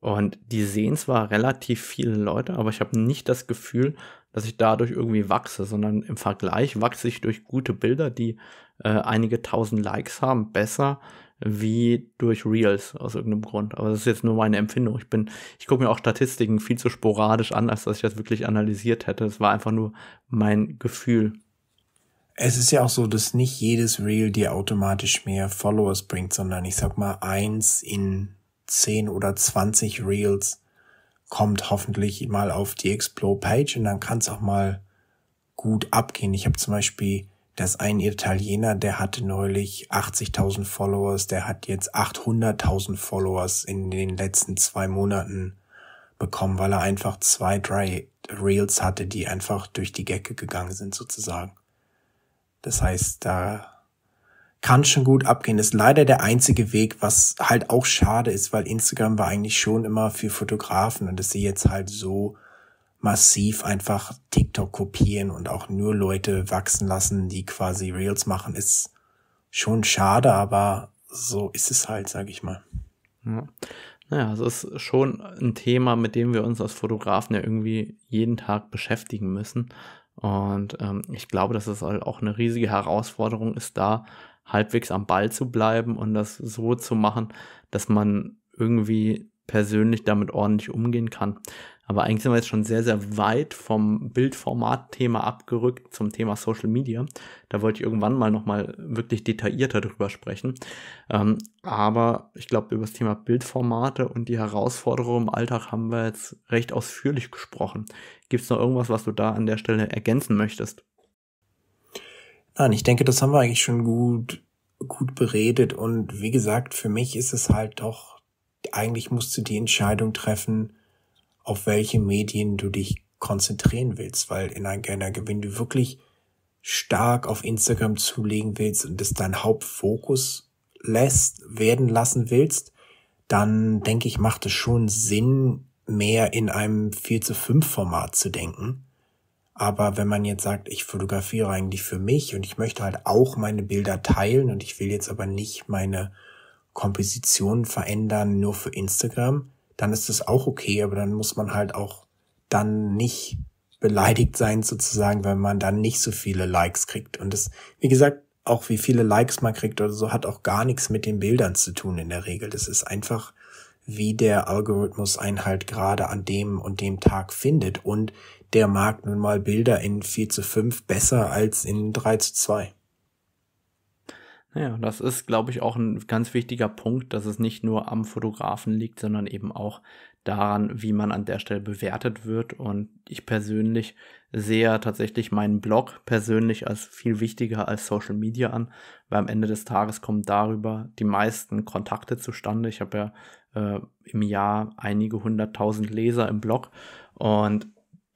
und die sehen zwar relativ viele Leute, aber ich habe nicht das Gefühl, dass ich dadurch irgendwie wachse, sondern im Vergleich wachse ich durch gute Bilder, die äh, einige tausend Likes haben, besser wie durch Reels aus irgendeinem Grund. Aber das ist jetzt nur meine Empfindung. Ich bin, ich gucke mir auch Statistiken viel zu sporadisch an, als dass ich das wirklich analysiert hätte. Es war einfach nur mein Gefühl. Es ist ja auch so, dass nicht jedes Reel dir automatisch mehr Followers bringt, sondern ich sag mal, eins in zehn oder zwanzig Reels kommt hoffentlich mal auf die Explore-Page und dann kann es auch mal gut abgehen. Ich habe zum Beispiel dass ein Italiener, der hatte neulich 80.000 Followers, der hat jetzt 800.000 Followers in den letzten zwei Monaten bekommen, weil er einfach zwei, drei Reels hatte, die einfach durch die Gecke gegangen sind sozusagen. Das heißt, da kann schon gut abgehen. ist leider der einzige Weg, was halt auch schade ist, weil Instagram war eigentlich schon immer für Fotografen und dass sie jetzt halt so massiv einfach TikTok kopieren und auch nur Leute wachsen lassen, die quasi Reels machen, ist schon schade, aber so ist es halt, sag ich mal. Ja. Naja, es ist schon ein Thema, mit dem wir uns als Fotografen ja irgendwie jeden Tag beschäftigen müssen. Und ähm, ich glaube, dass es auch eine riesige Herausforderung ist, da halbwegs am Ball zu bleiben und das so zu machen, dass man irgendwie persönlich damit ordentlich umgehen kann. Aber eigentlich sind wir jetzt schon sehr, sehr weit vom Bildformat-Thema abgerückt zum Thema Social Media. Da wollte ich irgendwann mal nochmal wirklich detaillierter drüber sprechen. Ähm, aber ich glaube, über das Thema Bildformate und die Herausforderungen im Alltag haben wir jetzt recht ausführlich gesprochen. Gibt es noch irgendwas, was du da an der Stelle ergänzen möchtest? Nein, ich denke, das haben wir eigentlich schon gut, gut beredet. Und wie gesagt, für mich ist es halt doch, eigentlich musst du die Entscheidung treffen, auf welche Medien du dich konzentrieren willst, weil in einer, in wenn du wirklich stark auf Instagram zulegen willst und es dein Hauptfokus lässt, werden lassen willst, dann denke ich, macht es schon Sinn, mehr in einem 4 zu 5 Format zu denken. Aber wenn man jetzt sagt, ich fotografiere eigentlich für mich und ich möchte halt auch meine Bilder teilen und ich will jetzt aber nicht meine Komposition verändern nur für Instagram, dann ist das auch okay, aber dann muss man halt auch dann nicht beleidigt sein sozusagen, wenn man dann nicht so viele Likes kriegt. Und das, wie gesagt, auch wie viele Likes man kriegt oder so, hat auch gar nichts mit den Bildern zu tun in der Regel. Das ist einfach, wie der Algorithmus einen halt gerade an dem und dem Tag findet. Und der mag nun mal Bilder in 4 zu 5 besser als in 3 zu 2. Naja, das ist, glaube ich, auch ein ganz wichtiger Punkt, dass es nicht nur am Fotografen liegt, sondern eben auch daran, wie man an der Stelle bewertet wird. Und ich persönlich sehe tatsächlich meinen Blog persönlich als viel wichtiger als Social Media an, weil am Ende des Tages kommen darüber die meisten Kontakte zustande. Ich habe ja äh, im Jahr einige hunderttausend Leser im Blog und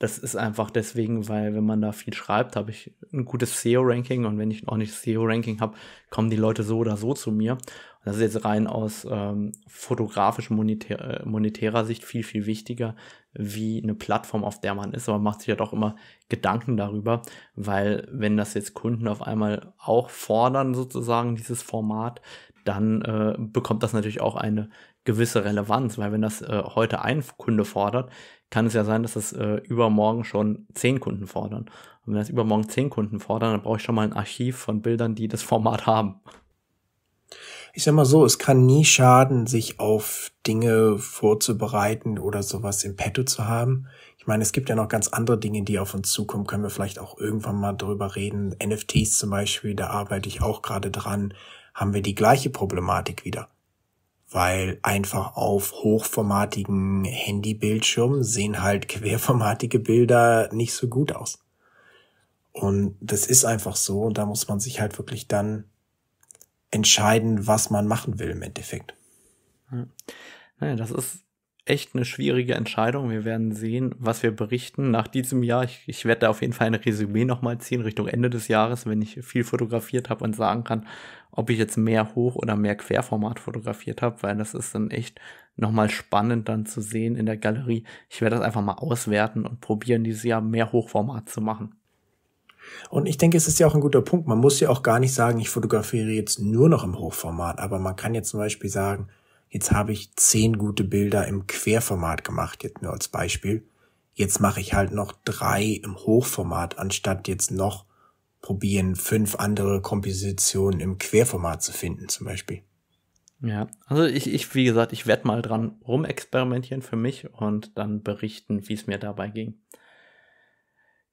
das ist einfach deswegen, weil wenn man da viel schreibt, habe ich ein gutes SEO-Ranking und wenn ich auch nicht SEO-Ranking habe, kommen die Leute so oder so zu mir. Und das ist jetzt rein aus ähm, fotografisch monetär, äh, monetärer Sicht viel, viel wichtiger, wie eine Plattform, auf der man ist. Aber man macht sich ja halt doch immer Gedanken darüber, weil wenn das jetzt Kunden auf einmal auch fordern, sozusagen dieses Format, dann äh, bekommt das natürlich auch eine gewisse Relevanz, weil wenn das äh, heute ein Kunde fordert, kann es ja sein, dass das äh, übermorgen schon zehn Kunden fordern. Und wenn das übermorgen zehn Kunden fordern, dann brauche ich schon mal ein Archiv von Bildern, die das Format haben. Ich sag mal so, es kann nie schaden, sich auf Dinge vorzubereiten oder sowas im Petto zu haben. Ich meine, es gibt ja noch ganz andere Dinge, die auf uns zukommen. Können wir vielleicht auch irgendwann mal drüber reden. NFTs zum Beispiel, da arbeite ich auch gerade dran. Haben wir die gleiche Problematik wieder weil einfach auf hochformatigen Handybildschirmen sehen halt querformatige Bilder nicht so gut aus. Und das ist einfach so und da muss man sich halt wirklich dann entscheiden, was man machen will im Endeffekt. Ja. Naja, das ist echt eine schwierige Entscheidung. Wir werden sehen, was wir berichten nach diesem Jahr. Ich, ich werde da auf jeden Fall ein Resümee nochmal ziehen Richtung Ende des Jahres, wenn ich viel fotografiert habe und sagen kann, ob ich jetzt mehr Hoch- oder mehr Querformat fotografiert habe, weil das ist dann echt nochmal spannend dann zu sehen in der Galerie. Ich werde das einfach mal auswerten und probieren, dieses Jahr mehr Hochformat zu machen. Und ich denke, es ist ja auch ein guter Punkt. Man muss ja auch gar nicht sagen, ich fotografiere jetzt nur noch im Hochformat, aber man kann jetzt zum Beispiel sagen, Jetzt habe ich zehn gute Bilder im Querformat gemacht, jetzt nur als Beispiel. Jetzt mache ich halt noch drei im Hochformat, anstatt jetzt noch probieren, fünf andere Kompositionen im Querformat zu finden, zum Beispiel. Ja, also ich, ich wie gesagt, ich werde mal dran rumexperimentieren für mich und dann berichten, wie es mir dabei ging.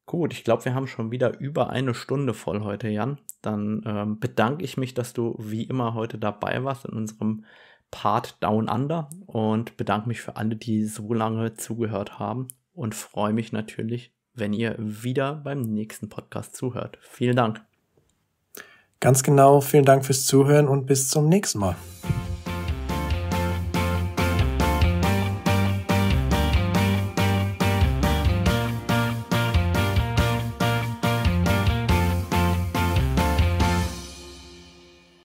Gut, ich glaube, wir haben schon wieder über eine Stunde voll heute, Jan. Dann ähm, bedanke ich mich, dass du wie immer heute dabei warst in unserem Part Down Under und bedanke mich für alle, die so lange zugehört haben und freue mich natürlich, wenn ihr wieder beim nächsten Podcast zuhört. Vielen Dank. Ganz genau, vielen Dank fürs Zuhören und bis zum nächsten Mal.